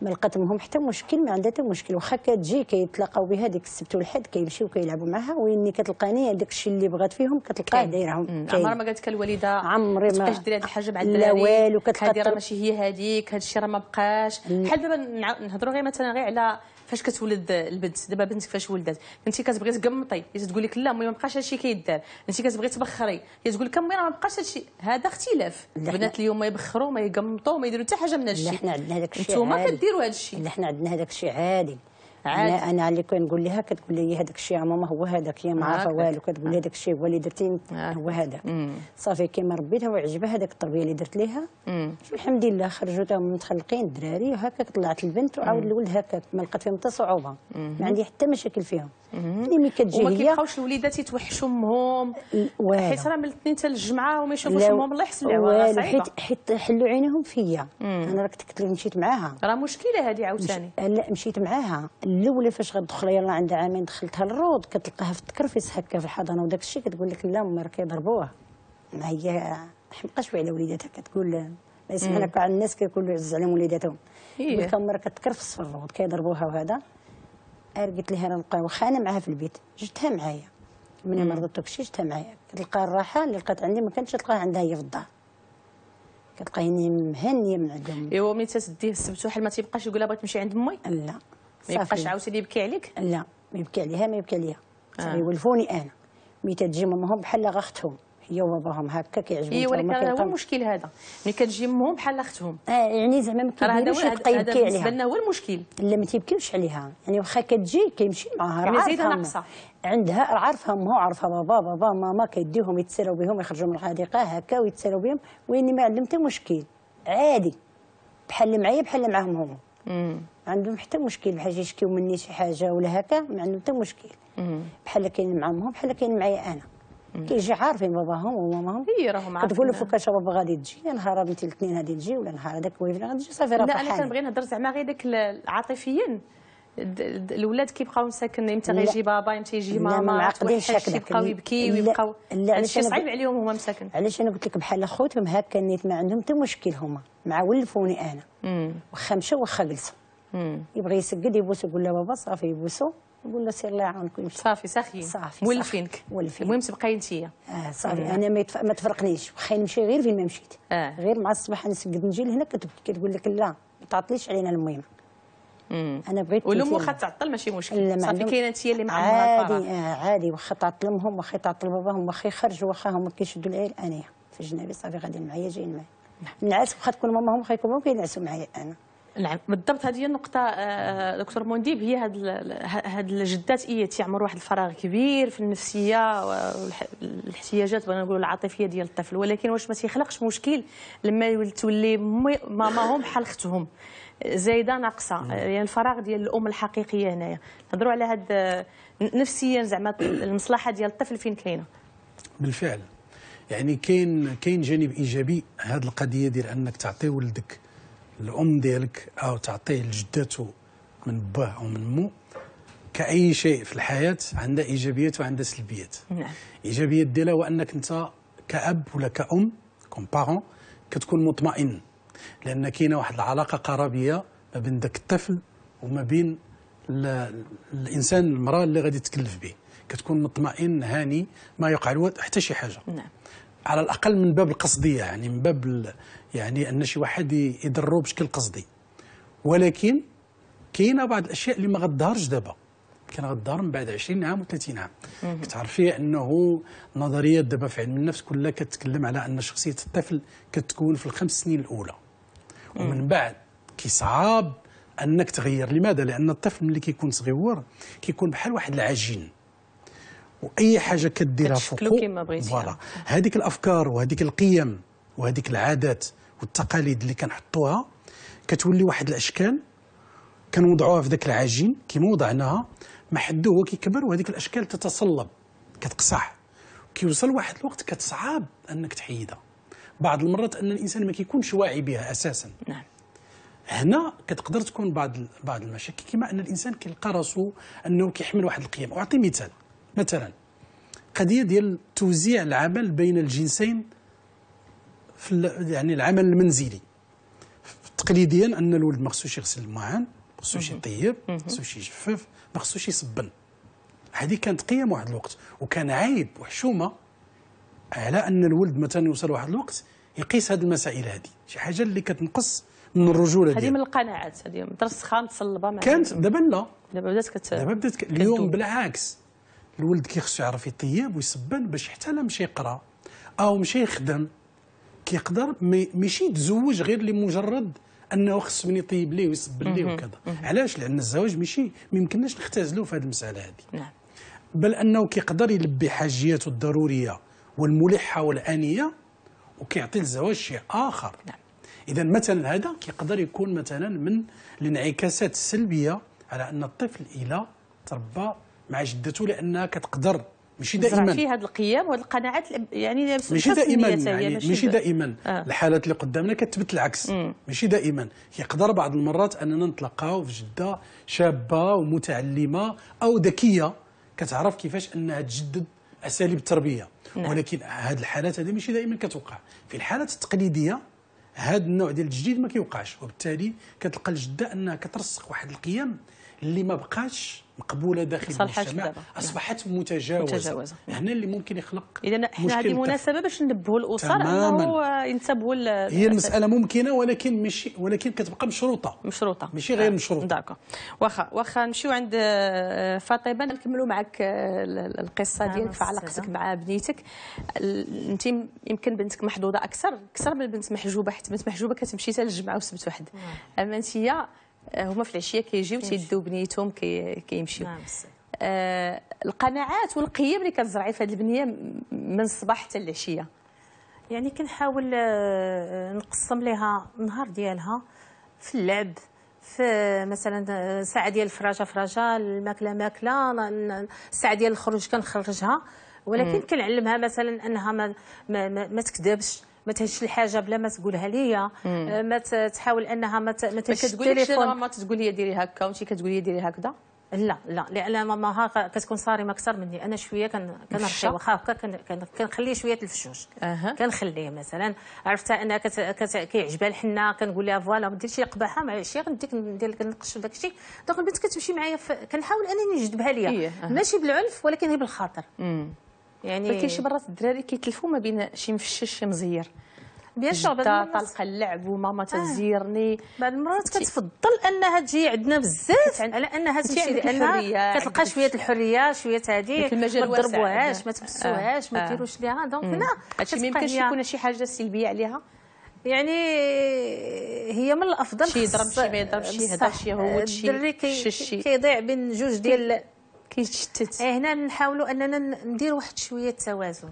Speaker 4: ما لقات منهم حتى مشكل ما عندها حتى مشكل واخا كتجي كيتلاقاو بها ديك السبت والحد كيمشيو كيلعبوا معاها ويني كتلقاني داك الشيء اللي بغات فيهم كتلقاه طيب. دايرهم عمرها ما
Speaker 1: قالت لك الوالده عمري ما تبقاش ديري هذه الحاجه مع الدراري لا والو كتلقى هذه راه ماشي هي هذيك هذا الشيء راه ما بقاش بحال دابا نهضروا غير مثلا غير على فاش كتولد البنت دابا بنتك فاش ولدت كنتي كتبغي تقمطي هي تقول لك لا امي ما بقاش هادشي كيدار انت كتبغي تبخري هي تقول لك امي راه ما بقاش هادشي هذا اختلاف البنات اليوم ما يبخروا ما يقمطوا ما يديروا حتى حاجه من هادشي حنا عندنا هذاك الشيء نتوما كديروا
Speaker 4: هادشي حنا عندنا هذاك الشيء عادي عادي انا, اللي كنقول لها كتقول لي هذاك الشيء يا ماما هو هذاك هي ما عارفه والو كتقول لي آه. هذاك الشيء هو اللي درتي آه. هو هذاك صافي كيما ربيتها وعجبها هذاك التربيه اللي درت ليها الحمد لله خرجوا متخلقين الدراري وهكا طلعت البنت وعاود الولد هكا ما لقيت فيهم حتى صعوبه ما عندي حتى مشاكل فيهم اللي ملي كتجي هي وما كيبقاوش
Speaker 1: الوليدات يتوحشوا امهم حيت راه من الاثنين حتى الجمعه وما يشوفوش امهم الله يحسن العوار حيت
Speaker 4: حيت حلوا عينيهم فيا انا راه كنت مشيت معاها راه مشكله هذه عاوتاني لا مشيت معاها الاولى فاش غتدخل يلا عندها عامين دخلتها للروض كتلقاها في التكرفس هكا في الحضانه وداك الشيء كتقول لك لا امي راه كيضربوها ما هي حمقه شويه على وليداتها كتقول بس حنا كاع الناس كيقولوا عز على وليداتهم إيه. قلت لها راه كتكرفس في الروض كيضربوها وهذا قلت لها راه نبقى واخا انا معاها في البيت جبتها معايا ملي ما رضت داكشي جبتها معايا كتلقى الراحه اللي لقات عندي ما كانتش تلقاها عندها هي في الدار كتلقيني مهنيه من عندهم
Speaker 1: ايوا ملي تسديه السبت وحال ما تيبقاش يقول لها بغيت نمشي عند امي لا
Speaker 4: ما يبقاش عاوتاني يبكي عليك لا ما يبكي عليها ما يبكي عليها آه. يولفوني انا مي امهم بحال اختهم هي وباباهم هكا كيعجبهم اي ولكن هذا هو
Speaker 1: المشكل هذا ملي امهم بحال اختهم
Speaker 4: اه يعني زعما ما كيديروش عليها. هذا بالنسبه لنا هو المشكل لا ما تيبكيوش عليها يعني واخا كتجي كيمشي معاها راه يعني زايده ناقصه عندها عارفه امها وعارفها بابا بابا ماما كيديهم يتسراو بهم يخرجوا من الحديقه هكا ويتسراو بهم ويني ما عندهم حتى مشكل عادي بحال معايا بحال معاهم هما عندهم حتى مشكل بحال يشكيو مني شي حاجه ولا هكا ما عندهم حتى مشكل بحال كاين مع امهم بحال كاين معايا انا كيجي عارفين باباهم وماماهم هي
Speaker 1: راهم عارفين تقول له فوكاش
Speaker 4: بابا غادي تجي نهار بنتي الاثنين غادي تجي ولا نهار هذاك ويفنا غادي تجي صافي راه لا انا كنبغي
Speaker 1: نهضر زعما غير داك عاطفيا الاولاد كيبقاو مساكن امتى غيجي بابا امتى يجي ماما معقدينش هكذا يبقاو يبكيو يبقاو هادشي صعيب
Speaker 4: عليهم هما مساكن علاش انا قلت لك بحال خوتهم هكا نيت ما عندهم حتى مشكل هما مع ولفوني انا واخا مشى واخا جلس يبغي يسقد يبوس يقول له بابا صافي يبوسو نقول له سير الله يعاونك ويمشي صافي ساخيين صافي مولفينك المهم تبقاي انت اه صافي انا ما, ما تفرقنيش واخا نمشي غير فين ما مشيت آه. غير مع الصباح نسقد نجي لهنا كتقول لك لا ما تعطليش علينا المهم مم. انا بغيت ولو واخا تعطل ماشي مشكل صافي كاينه انت
Speaker 1: اللي معاها عادي
Speaker 4: آه عادي واخا تعطلهم واخا تعطل باباهم واخا يخرجوا واخا هما كيشدوا العيال انايا في الجنابي صافي غادي معايا جايين معايا نعم. نعس واخا تكون ماماهم واخا يكونوا كينعسوا معايا انا
Speaker 1: نعم بالضبط هذه هي النقطة آه، آه، دكتور منديب هي هاد هاد الجدات إيه تيعمر واحد الفراغ كبير في النفسية والاحتياجات بغينا نقولوا العاطفية ديال الطفل ولكن واش ما تيخلقش مشكل لما تولي ماماهم بحال اختهم زايده ناقصه يعني الفراغ ديال الام الحقيقيه هنايا نهضروا على هاد نفسيا زعما المصلحه ديال الطفل فين كاينه
Speaker 2: بالفعل يعني كاين كاين جانب ايجابي هاد القضيه ديال انك تعطي ولدك الام ديالك او تعطيه لجدته من باه او من مو كاي شيء في الحياه عندها ايجابيات وعندها سلبيات نعم الايجابيات ديالها هو انك انت كاب ولا كام كوم بارون كتكون مطمئن لان كاينه واحد العلاقه قرابيه ما بين ذاك الطفل وما بين الانسان المراه اللي غادي تكلف به كتكون مطمئن هاني ما يقع الولد حتى شي حاجه نعم. على الاقل من باب القصديه يعني من باب يعني ان شي واحد يضره بشكل قصدي ولكن كاينه بعض الاشياء اللي ما غتظهرش دابا كان غتظهر من بعد 20 عام و30 عام كتعرفي انه النظريات دابا في علم النفس كلها كتكلم على ان شخصيه الطفل كتكون في الخمس سنين الاولى ومن بعد كيصعب انك تغير لماذا لان الطفل ملي كيكون صغيور كيكون بحال واحد العجين واي حاجه كديرها فوقو فوالا آه. هذيك الافكار وهذيك القيم وهذيك العادات والتقاليد اللي كنحطوها كتولي واحد الاشكال كنوضعوها في ذاك العجين كيما وضعناها ما حدو هو كيكبر وهذيك الاشكال تتصلب كتقصح كيوصل واحد الوقت كتصعب انك تحيدها بعض المرات ان الانسان ما كيكونش واعي بها اساسا نعم هنا كتقدر تكون بعض بعض المشاكل كما ان الانسان كيلقى راسو انه كيحمل واحد القيم اعطي مثال مثلا قضيه ديال توزيع العمل بين الجنسين في يعني العمل المنزلي تقليديا ان الولد ما خصوش يغسل المعان ما خصوش يطيب ما خصوش يجفف ما خصوش يصبن هذه كانت قيم واحد الوقت وكان عيب وحشومه على ان الولد مثلا يوصل واحد الوقت يقيس هذه المسائل هذه شي حاجه اللي كتنقص من الرجوله ديالو هذه
Speaker 1: من القناعات هذه مترسخه متصلبه كانت
Speaker 2: دابا لا دابا بدات كت دابا بدات ك... اليوم بالعكس الولد كيخصو يعرف يطيب ويسبن باش حتى لا مشى يقرا او مشى يخدم كيقدر ماشي يتزوج غير لمجرد انه خص من يطيب ليه ويسبن ليه وكذا علاش لان الزواج ماشي ما يمكنناش نختزلوا في هذه المساله هذه نعم بل انه كيقدر يلبي حاجياته الضروريه والملحة والآنية وكيعطي للزواج شيء آخر نعم. إذا مثلا هذا كيقدر يكون مثلا من الانعكاسات السلبية على أن الطفل إلى تربى مع جدته لأنها كتقدر ماشي دائما في
Speaker 1: هذه القيم وهذه القناعات يعني, يعني, يعني ماشي دائما يعني ماشي دائما
Speaker 2: آه. الحالات اللي قدامنا كتبت العكس ماشي دائما يقدر بعض المرات اننا نتلقاو في جده شابه ومتعلمه او ذكيه كتعرف كيفاش انها تجدد اساليب التربيه نعم. ولكن هذه الحالات هذه ماشي دائما كتوقع في الحالات التقليديه هذا النوع ديال التجديد ما كيوقعش وبالتالي كتلقى الجده انها كترسخ واحد القيم اللي ما بقاش مقبوله داخل المجتمع اصبحت متجاوزه متجاوزه هنا يعني اللي ممكن يخلق
Speaker 1: اذا احنا هذه مناسبه باش ننبهوا الاسر انه ينتبهوا هي المساله ممكنه ولكن ماشي ولكن كتبقى مشروطه مشروطه ماشي غير آه، مشروطه داكو واخا واخا نمشيو عند آه، فاطمه نكملوا معك آه، القصه نعم، ديالك في علاقتك مع بنيتك انت يمكن بنتك محظوظه اكثر اكثر من بنت محجوبه حيت بنت محجوبه كتمشي حتى للجمعه والسبت واحد نعم. اما انت هما في العشيه كيجيو تيدوا بنيتهم كيمشيو نعم آه القناعات والقيم اللي كتزرعي في هذه البنيه من الصباح حتى العشيه يعني كنحاول آه، آه، نقسم لها النهار ديالها في اللعب في مثلا آه، ساعه ديال الفراجه فراجه الماكله ماكله الساعه ديال الخروج كنخرجها ولكن مم. كنعلمها مثلا انها ما, ما, ما, ما تكذبش ما تهش الحاجه بلا ما تقولها ليا آه، ما تحاول انها ما تهش التليفون ما, تقول لي ديري هكا وانت كتقولي لي ديري هكذا لا لا لان ماما كتكون صارمه اكثر مني انا شويه كنرشي واخا هكا كنخليه شويه الفشوش أه. كنخليه مثلا عرفتها انها كت... كت... كيعجبها الحنه كنقول لها فوالا ما ديرش قباحه شي غنديك ندير لك النقش وداك الشيء دونك البنت كتمشي معايا ف... كنحاول انني نجذبها ليا إيه. أه. ماشي بالعنف ولكن هي بالخاطر مم. يعني ولكن شي مرات الدراري كيتلفوا ما بين شي مفشش شي مزير بيان سور بعض المرات طلقه اللعب وماما آه. تزيرني آه. بعض المرات كتفضل انها تجي عندنا بزاف على انها تمشي لانها كتلقى شويه الحريه شويه هذه ما تضربوهاش ما تبسوهاش ما آه. ديروش ليها دونك هنا هادشي ما يمكنش يكون شي حاجه سلبيه عليها يعني هي من الافضل شي يضرب شي ما يضربش شي هذا شي هو شي الدري كيضيع بين جوج ديال كيتشتت ايه هنا نحاولوا اننا ندير واحد شويه التوازن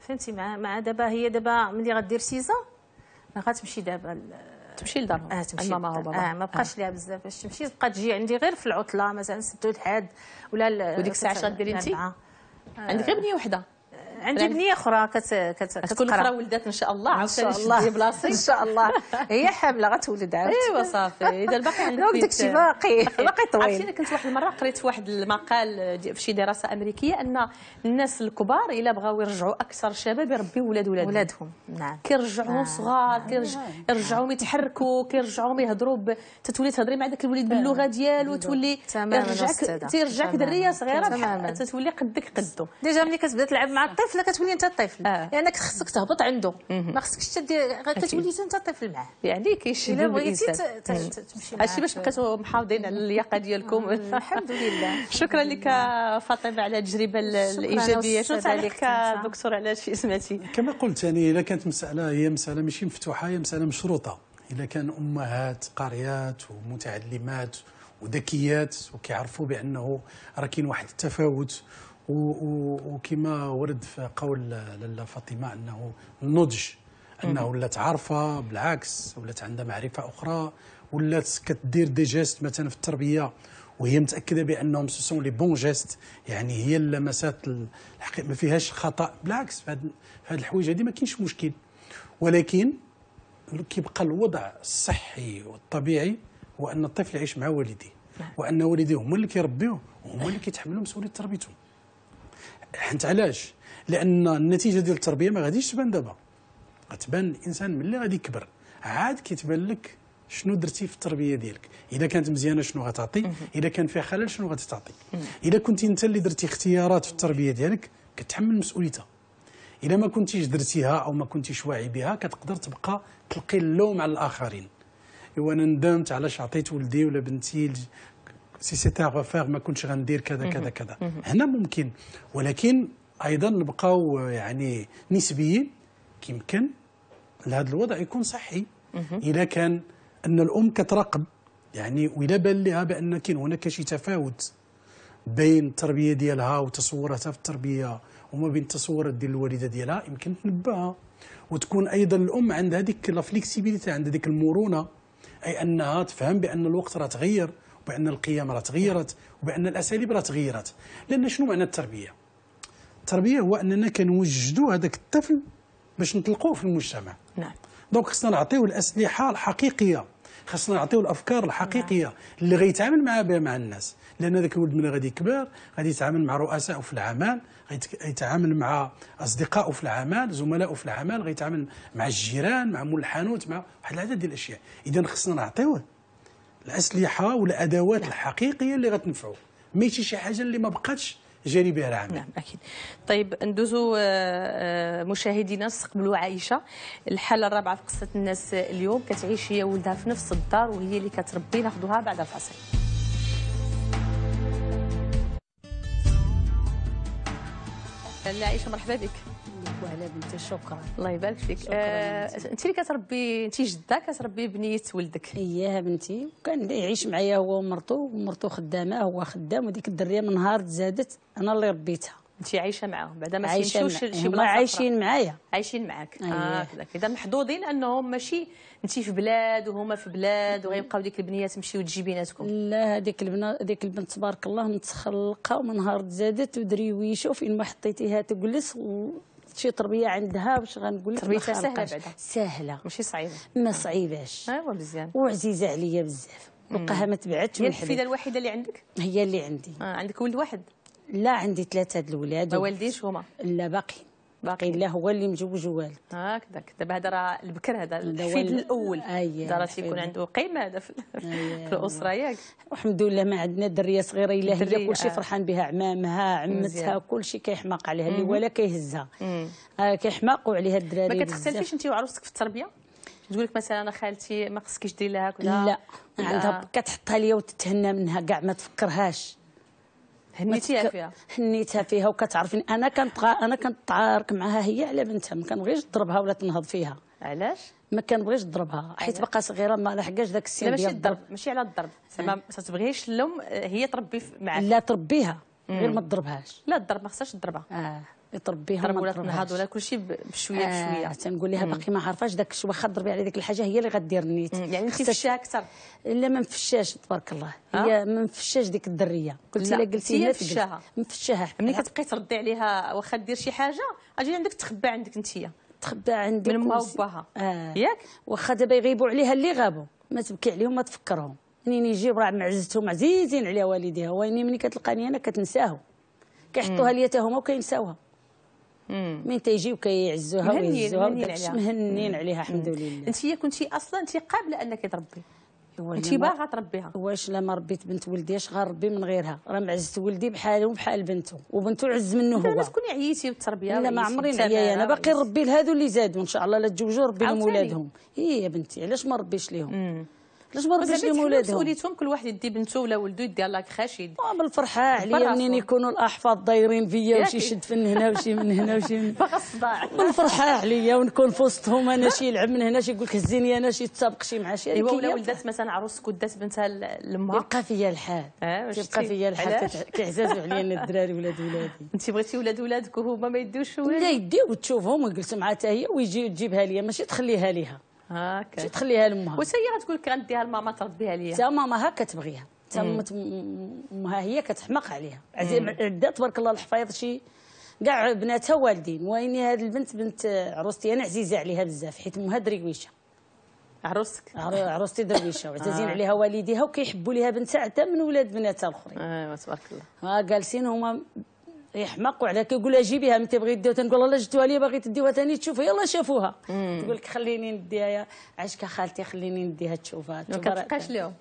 Speaker 1: فهمتي مع مع دابا هي دابا ملي غدير سيزون غتمشي دابا تمشي لدارهم اه تمشي ماما وبابا اه ما بقاش آه. ليها بزاف باش تمشي تبقى تجي عندي غير في العطله مثلا السبت والحد ولا وديك الساعه اش غديري انت عندك غير آه. بنيه وحده عندي بنيه اخرى كت... كت... كتكون اخرى ولدات ان شاء الله شاء الله بلاصتي ان شاء الله هي حامله غتولد عاوتاني ايوا صافي اذا باقي عندك داكشي باقي باقي طويل عرفتي انا كنت واحد المره قريت واحد المقال في شي دراسه امريكيه ان الناس الكبار الا بغاو يرجعوا اكثر شباب يربيو ولاد ولادهم ولادهم نعم كيرجعوا آه. صغار كيرجعوهم كيرجعو نعم. نعم. يتحركوا كيرجعوهم يهضروا ب... تتولي تهضري مع ذاك الوليد باللغه ديالو تولي يرجعك تيرجعك دريه صغيره تتولي قدك قدو ديجا ملي كتبدا تلعب مع الطفل الطفل كتولي انت الطفل آه. لانك خصك تهبط عنده ما خصكش تدير كتولي انت الطفل معاه يعني كيشد الا بغيتي تمشي هادشي باش بقيتوا محافظين على اللياقه ديالكم الحمد لله شكرا لك فاطمه على التجربه الايجابيه شكرا كذلك دكتور على
Speaker 2: شي سمعتي كما قلت يعني الا كانت مساله هي مساله ماشي مفتوحه هي مساله مشروطه الا كان امهات قاريات ومتعلمات وذكيات وكيعرفوا بانه راه كاين واحد التفاوت وكما ورد في قول لاله فاطمه انه النضج انه ولات عارفه بالعكس ولات عندها معرفه اخرى ولات كدير دي جيست مثلا في التربيه وهي متاكده بانهم سوسون لي بون جيست يعني هي اللمسات الحقيقه ما فيهاش خطا بالعكس في هذه الحويجه هذه ما كاينش مشكل ولكن كيبقى الوضع الصحي والطبيعي هو ان الطفل يعيش مع والديه نعم. وان والديه هما اللي كيربيوه وهما اللي كيتحملوا مسؤوليه تربيته حنت علاش لان النتيجه ديال التربيه ما غاديش تبان دابا غتبان الانسان ملي غادي يكبر عاد كيتبان لك شنو درتي في التربيه ديالك اذا كانت مزيانه شنو غتعطي اذا كان فيها خلل شنو غتعطي اذا كنتي انت اللي درتي اختيارات في التربيه ديالك كتحمل مسؤوليتها اذا ما كنتيش درتيها او ما كنتيش واعي بها كتقدر تبقى تلقي اللوم على الاخرين ايوا انا ندمت علاش عطيت ولدي ولا بنتي سي سيتي افير ما كنتش غندير كذا كذا كذا هنا ممكن ولكن ايضا نبقاو يعني نسبيين كيمكن لهذا الوضع يكون صحي اذا كان ان الام كتراقب يعني وإلا بان لها بان كاين هناك شي تفاوت بين التربيه ديالها وتصوراتها في التربيه وما بين التصورات ديال الوالده ديالها يمكن تنبهها وتكون ايضا الام عندها ديك لا فليكسيبيليتي عندها ديك المرونه اي انها تفهم بان الوقت راه تغير وبأن القيم راه تغيرت وبأن الأساليب راه تغيرت لأن شنو معنى التربية؟ التربية هو أننا كنوجدوا هذاك الطفل باش نطلقوه في المجتمع نعم دونك خصنا نعطيوه الأسلحة الحقيقية خصنا نعطيو الافكار الحقيقيه نعم. اللي غيتعامل معها بها مع الناس لان ذاك الولد ملي غادي يكبر غادي يتعامل مع رؤسائه في العمل غيتعامل مع اصدقائه في العمل زملائه في العمل غيتعامل مع الجيران مع مول الحانوت مع واحد العدد ديال الاشياء اذا خصنا نعطيوه الاسلحه والادوات الحقيقيه اللي غتنفعوا ماشي شي حاجه اللي ما بقاتش جاني بها العام نعم اكيد
Speaker 1: طيب ندوزو آه، آه، مشاهدينا نستقبلوا عائشه الحاله الرابعه في قصه الناس اليوم كتعيش هي ولدها في نفس الدار وهي اللي كتربي ناخذوها بعد الفاصل آه، عائشه مرحبا بك وهلا بنتي شكرا الله يبارك فيك آه، انت اللي كتربي انت جده كتربي
Speaker 5: بنيت ولدك اياها بنتي وكان يعيش معايا هو ومرته ومرته خدامه هو خدام وديك الدريه من نهار تزادت انا اللي ربيتها انت عايشه معاهم بعدا ما تمشوش شي بلاصه عايشين
Speaker 1: معايا عايشين معاك أيه. اه اذا محظوظين انهم ماشي انت في بلاد وهما في بلاد وغيبقاو ديك البنيه تمشي وتجي بيناتكم لا هذيك البنه هذيك البنت تبارك الله
Speaker 5: متخلقه ومن نهار تزادت ودري ويشوف ما حطيتيها تجلس و... شي تربيه عندها باش غنقول لك تربيتها سهله بعدا سهله ماشي صعيبه ما صعيباش ايوا آه، مزيان وعزيزه عليا بزاف لقاها ما تبعتش هي الحفيده
Speaker 1: الوحيده اللي عندك
Speaker 5: هي اللي عندي آه عندك ولد واحد لا عندي ثلاثه د الاولاد ما والديش هما لا باقي باقي لا هو اللي
Speaker 1: مزوج والو هكذاك دابا هذا راه البكر هذا الفيد الاول
Speaker 5: آه، هذا راه
Speaker 1: تيكون عنده قيمه هذا في, آه، الاسره ياك
Speaker 5: الحمد لله ما عندنا دريه صغيره الا هي كلشي آه. فرحان بها عمامها عمتها كلشي كيحماق عليها اللي ولا كيهزها آه كيحماقوا عليها الدراري ما كتختلفيش انت
Speaker 1: وعروستك في التربيه تقول لك مثلا انا خالتي ما خصكيش دير لها كذا لا
Speaker 5: عندها كتحطها ليا وتتهنى منها كاع ما تفكرهاش هنيتيها فيها هنيتها فيها وكتعرفيني انا كنت انا كنتعارك معها هي على بنتها ما كنبغيش نضربها ولا تنهض فيها علاش ما كنبغيش نضربها حيت باقا صغيره
Speaker 1: ما لحقاش داك السن ديال الضرب ماشي على الضرب أه. زعما ما تبغيش الام هي تربي معك لا تربيها غير ما تضربهاش لا الضرب ما خصهاش تضربها اه تربيهم ولا من ولا كل شيء بشويه آه، بشويه حتى
Speaker 5: آه نقول لها باقي ما عارفاش داك الشيء واخا ضربي على ديك الحاجه هي اللي غدير النيت يعني انت فشاه اكثر لا ما نفشاش تبارك الله هي ما نفشاش ديك الدريه قلت لها قلتي لها فشاها مفشاها ملي كتبقي
Speaker 1: تردي عليها واخا دير شي حاجه اجي عندك تخبى عندك انت تخبى
Speaker 5: عندك من ما وباها
Speaker 1: آه. ياك
Speaker 5: واخا دابا يغيبوا عليها اللي غابوا ما تبكي عليهم ما تفكرهم منين يجي راه معزتهم عزيزين على والديها ويني ملي كتلقاني انا كتنساهم كيحطوها ليا تا هما وكينساوها من تيجيو كيعزوها ويهزوها مهنين عليها الحمد لله انت كنتي اصلا انت قابله
Speaker 1: انك تربي انت باغا
Speaker 5: تربيها واش لما ربيت بنت ولدي اش غنربي من غيرها راه معزت ولدي بحاله وبحال بنته وبنته عز منه هو لا تكوني
Speaker 1: عييتي بالتربيه لا ما عمري نعيا
Speaker 5: انا باقي نربي لهادو اللي زادوا ان شاء الله لا تجوجو ربي لهم ولادهم هي إيه يا بنتي علاش ما ربيش ليهم
Speaker 1: الجبر باش لهم ولادهم مسؤوليتهم كل واحد يدي بنته ولا ولده يدي الله خاش يدي آه، بالفرحه عليا منين
Speaker 5: يكونوا الاحفاد دايرين فيا وشي يشد من هنا وشي من هنا وشي من
Speaker 1: هنا الصداع بالفرحه
Speaker 5: عليا ونكون في وسطهم انا شي يلعب من هنا شي يقول لك هزيني انا شي تسابق شي مع شي ايوا ولا ولدات
Speaker 1: مثلا عروسك ودات بنتها لما يبقى فيا الحال يبقى فيا الحال كيعزازوا علينا الدراري ولاد ولادي انت بغيتي ولاد ولادك وهما ما يديوش لا يديو
Speaker 5: وتشوفهم ويجلس معها حتى هي ويجي تجيبها ليا ماشي تخليها ليها هكا تخليها لامها وسيا تقول لك غنديها لماما تربيها ليا حتى ماما هكا تبغيها حتى امها هي كتحمق عليها عندها تبارك الله الحفايض شي كاع بناتها والدين ويني هذه البنت بنت عروستي انا عزيزه عليها بزاف حيت امها درويشه عروستك عروستي درويشه وعزازين آه. عليها والديها وكيحبوا ليها بنتها حتى من ولاد بناتها الاخرين ايوا تبارك الله ها جالسين هما يحمق وعلى كيقول لها جيبيها من تبغي ديها تنقول الله جبتوها لي باغي تديوها ثاني تشوفها يلا شافوها تقول لك خليني نديها عشكه خالتي خليني نديها تشوفها ما كتبقاش لهم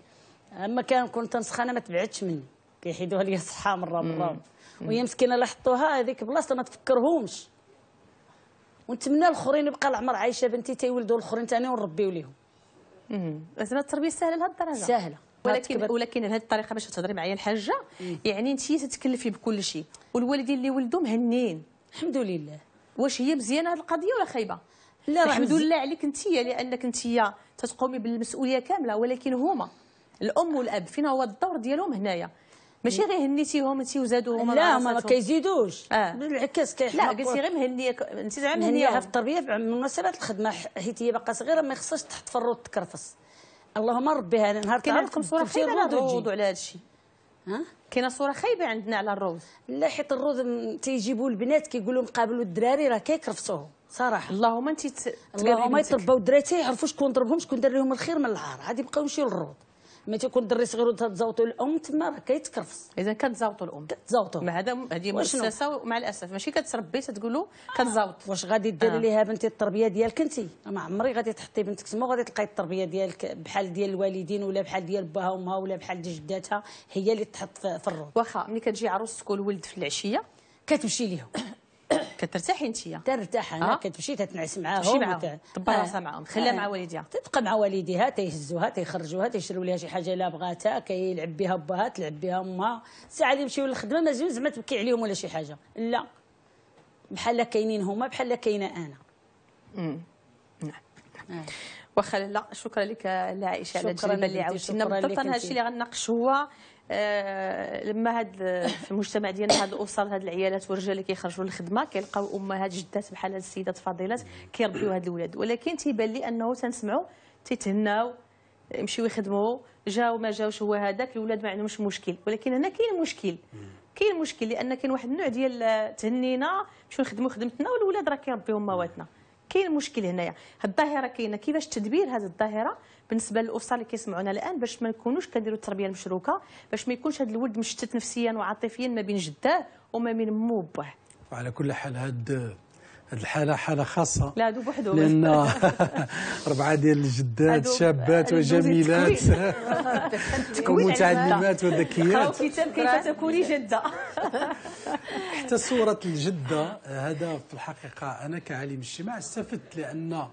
Speaker 5: اما كان كنت تنسخانه ما تبعدش مني كيحيدوها لي صحه مره مره وهي مسكينه اللي حطوها هذيك بلاصه ما تفكرهمش ونتمنى الاخرين يبقى العمر عايشه بنتي تيولدوا الاخرين ثاني ونربيو ليهم
Speaker 1: زعما التربيه سهله لهاد الدرجه سهله ولكن ولكن بهذه الطريقه باش تهضري معايا الحاجه يعني انت تتكلفي بكل شيء والوالدين اللي ولدوا مهنين الحمد لله واش هي مزيانه هذه القضيه ولا خايبه لا الحمد لله عليك انت لانك انت تتقومي بالمسؤوليه كامله ولكن هما الام والاب فين هو الدور ديالهم هنايا ماشي غير هنيتيهم انت وزادوا هما لا ما كيزيدوش آه. بالعكس كيحلى لا قلتي غير مهنيه انت زعما
Speaker 5: مهنيه في التربيه بمناسبه الخدمه حيت هي باقا صغيره ما يخصهاش تحت في الروت تكرفس اللهم ربها نهار كاين لكم صوره خايبه على الروض وعلى هذا الشيء ها كاينه صوره خايبه عندنا على الروز لا حيت الروز تيجيبوا البنات كيقولوا نقابلوا الدراري راه كيكرفصوه صراحه اللهم انت اللهم يتربوا الدراري تيعرفوا شكون ضربهم شكون دار لهم الخير من العار عاد يبقاو يمشيو للروض ما تيكون الدري صغير وتتزوطوا الام تما راه كيتكرفص اذا كتزوطوا
Speaker 1: الام كتزوطوا ما هذا هذه مؤسسه ومع الاسف ماشي كتربي تقولوا كتزوط آه، واش غادي ديري آه. ليها
Speaker 5: بنتي التربيه ديالك انت ما عمري غادي تحطي بنتك تما وغادي تلقاي التربيه ديالك بحال ديال الوالدين ولا بحال ديال باها وامها ولا بحال ديال جداتها هي اللي تحط في الروض واخا ملي كتجي عروستك والولد في العشيه كتمشي ليهم كترتاحي انت ترتاح انا آه؟ كتمشي تتنعس معاهم مشي معاهم طبا آه. راسها معاهم خليها مع والديها تبقى مع والديها تيهزوها تيخرجوها تيشروا لها شي حاجه لا بغاتها كيلعب بها باها تلعب بها امها الساعه اللي يمشيو للخدمه مازال زعما تبكي عليهم ولا شي حاجه لا بحال كاينين هما بحال كاينه انا
Speaker 1: امم نعم آه. واخا لا شكرا لك لعائشه على التجربه اللي عاودتي لنا بالضبط هذا الشيء اللي غنناقش هو آه، لما هاد آه، في المجتمع ديالنا هاد الاسر هاد العيالات والرجال اللي كيخرجوا للخدمه كيلقاو امهات جدات بحال هاد السيدات فاضلات كيربيو هاد الاولاد ولكن تيبان لي انه تنسمعوا تيتهناو يمشيو يخدموا جاو ما جاوش هو هذاك الاولاد ما عندهمش مشكل ولكن هنا كاين مشكل كاين مشكل لان كاين واحد النوع ديال تهنينا مشيو نخدموا خدمتنا والولاد راه كيربيو مواتنا كاين مشكل هنايا الظاهره كاينه كيفاش تدبير هذه الظاهره بالنسبه للاسره اللي كيسمعونا الان باش ما نكونوش كنديروا التربيه المشروكه باش ما يكونش هذا الولد مشتت نفسيا وعاطفيا ما بين جداه وما بين مو وباه
Speaker 2: على كل حال هاد الحالة حالة خاصة لا
Speaker 1: دوب وحده لأن
Speaker 2: ربعة ديال الجدات شابات وجميلات
Speaker 1: ومتعلمات وذكيات كتاب كيف تكوني جدة
Speaker 2: حتى صورة الجدة هذا في الحقيقة أنا كعالم اجتماع استفدت لأن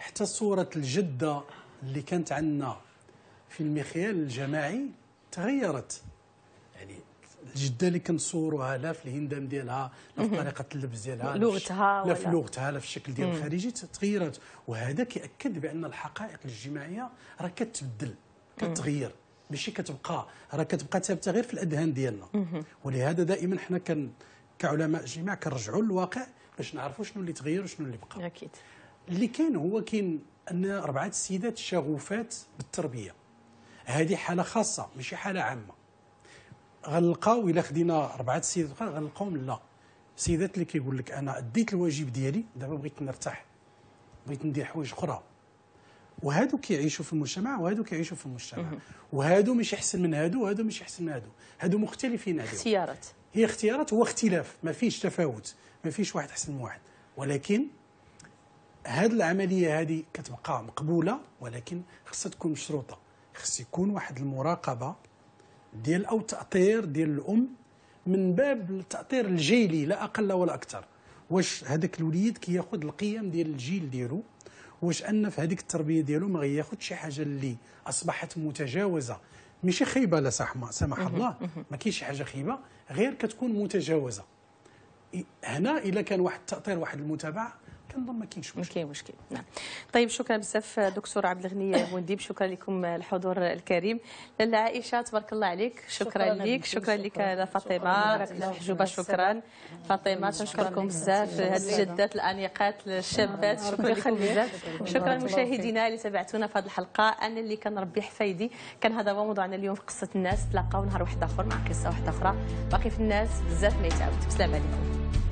Speaker 2: حتى صورة الجدة اللي كانت عندنا في المخيال الجماعي تغيرت الجده اللي كنصوروها لا في الهندام ديالها لا في طريقه اللبس ديالها لغتها لا في لغتها لا في الشكل ديال الخارجي تغيرت وهذا كيأكد بان الحقائق الاجتماعيه راه كتبدل كتغير ماشي كتبقى راه كتبقى ثابته غير في الاذهان ديالنا ولهذا دائما حنا كن كعلماء اجتماع كنرجعوا للواقع باش نعرفوا شنو اللي تغير وشنو اللي بقى اكيد اللي كاين هو كاين ان اربعه السيدات شغوفات بالتربيه هذه حاله خاصه ماشي حاله عامه غنلقاو الا خدينا اربعه السيدات اخرى غنلقاهم لا السيدات اللي كيقول لك انا اديت الواجب ديالي دابا بغيت نرتاح بغيت ندير حوايج اخرى وهادو كيعيشوا في المجتمع وهادو كيعيشوا في المجتمع وهادو ماشي احسن من هادو وهادو ماشي احسن من هادو هادو مختلفين هادو اختيارات هي اختيارات هو اختلاف ما فيش تفاوت ما فيش واحد احسن من واحد ولكن هاد العمليه هذه كتبقى مقبوله ولكن خصها تكون مشروطه خص يكون واحد المراقبه ديال او تاطير ديال الام من باب التاطير الجيلي لا اقل ولا اكثر واش هذاك الوليد كياخذ القيم ديال الجيل ديالو واش ان في هذيك التربيه ديالو ما ياخذ شي حاجه اللي اصبحت متجاوزه ماشي خيبه لا سمح الله ما كاينش شي حاجه خيبه غير كتكون متجاوزه هنا الا كان واحد التاطير واحد المتابعه
Speaker 1: كنظن ما كاينش مشكل ما كاين مشكل نعم طيب شكرا بزاف دكتور عبد الغني بونديب شكرا لكم الحضور الكريم لاله عائشه تبارك الله عليك شكرا, شكرا لك شكرا لك فاطمه محجوبه شكرا فاطمه تنشكركم بزاف هاد الجدات الانيقات الشابات شكرا لكم بزاف شكرا مشاهدينا اللي تابعتونا في هذه الحلقه انا اللي كنربي حفايدي كان هذا هو موضوعنا اليوم في قصه الناس تلاقاو نهار واحد اخر مع قصه واحده اخرى باقي في الناس بزاف ما يتعاود بسلام عليكم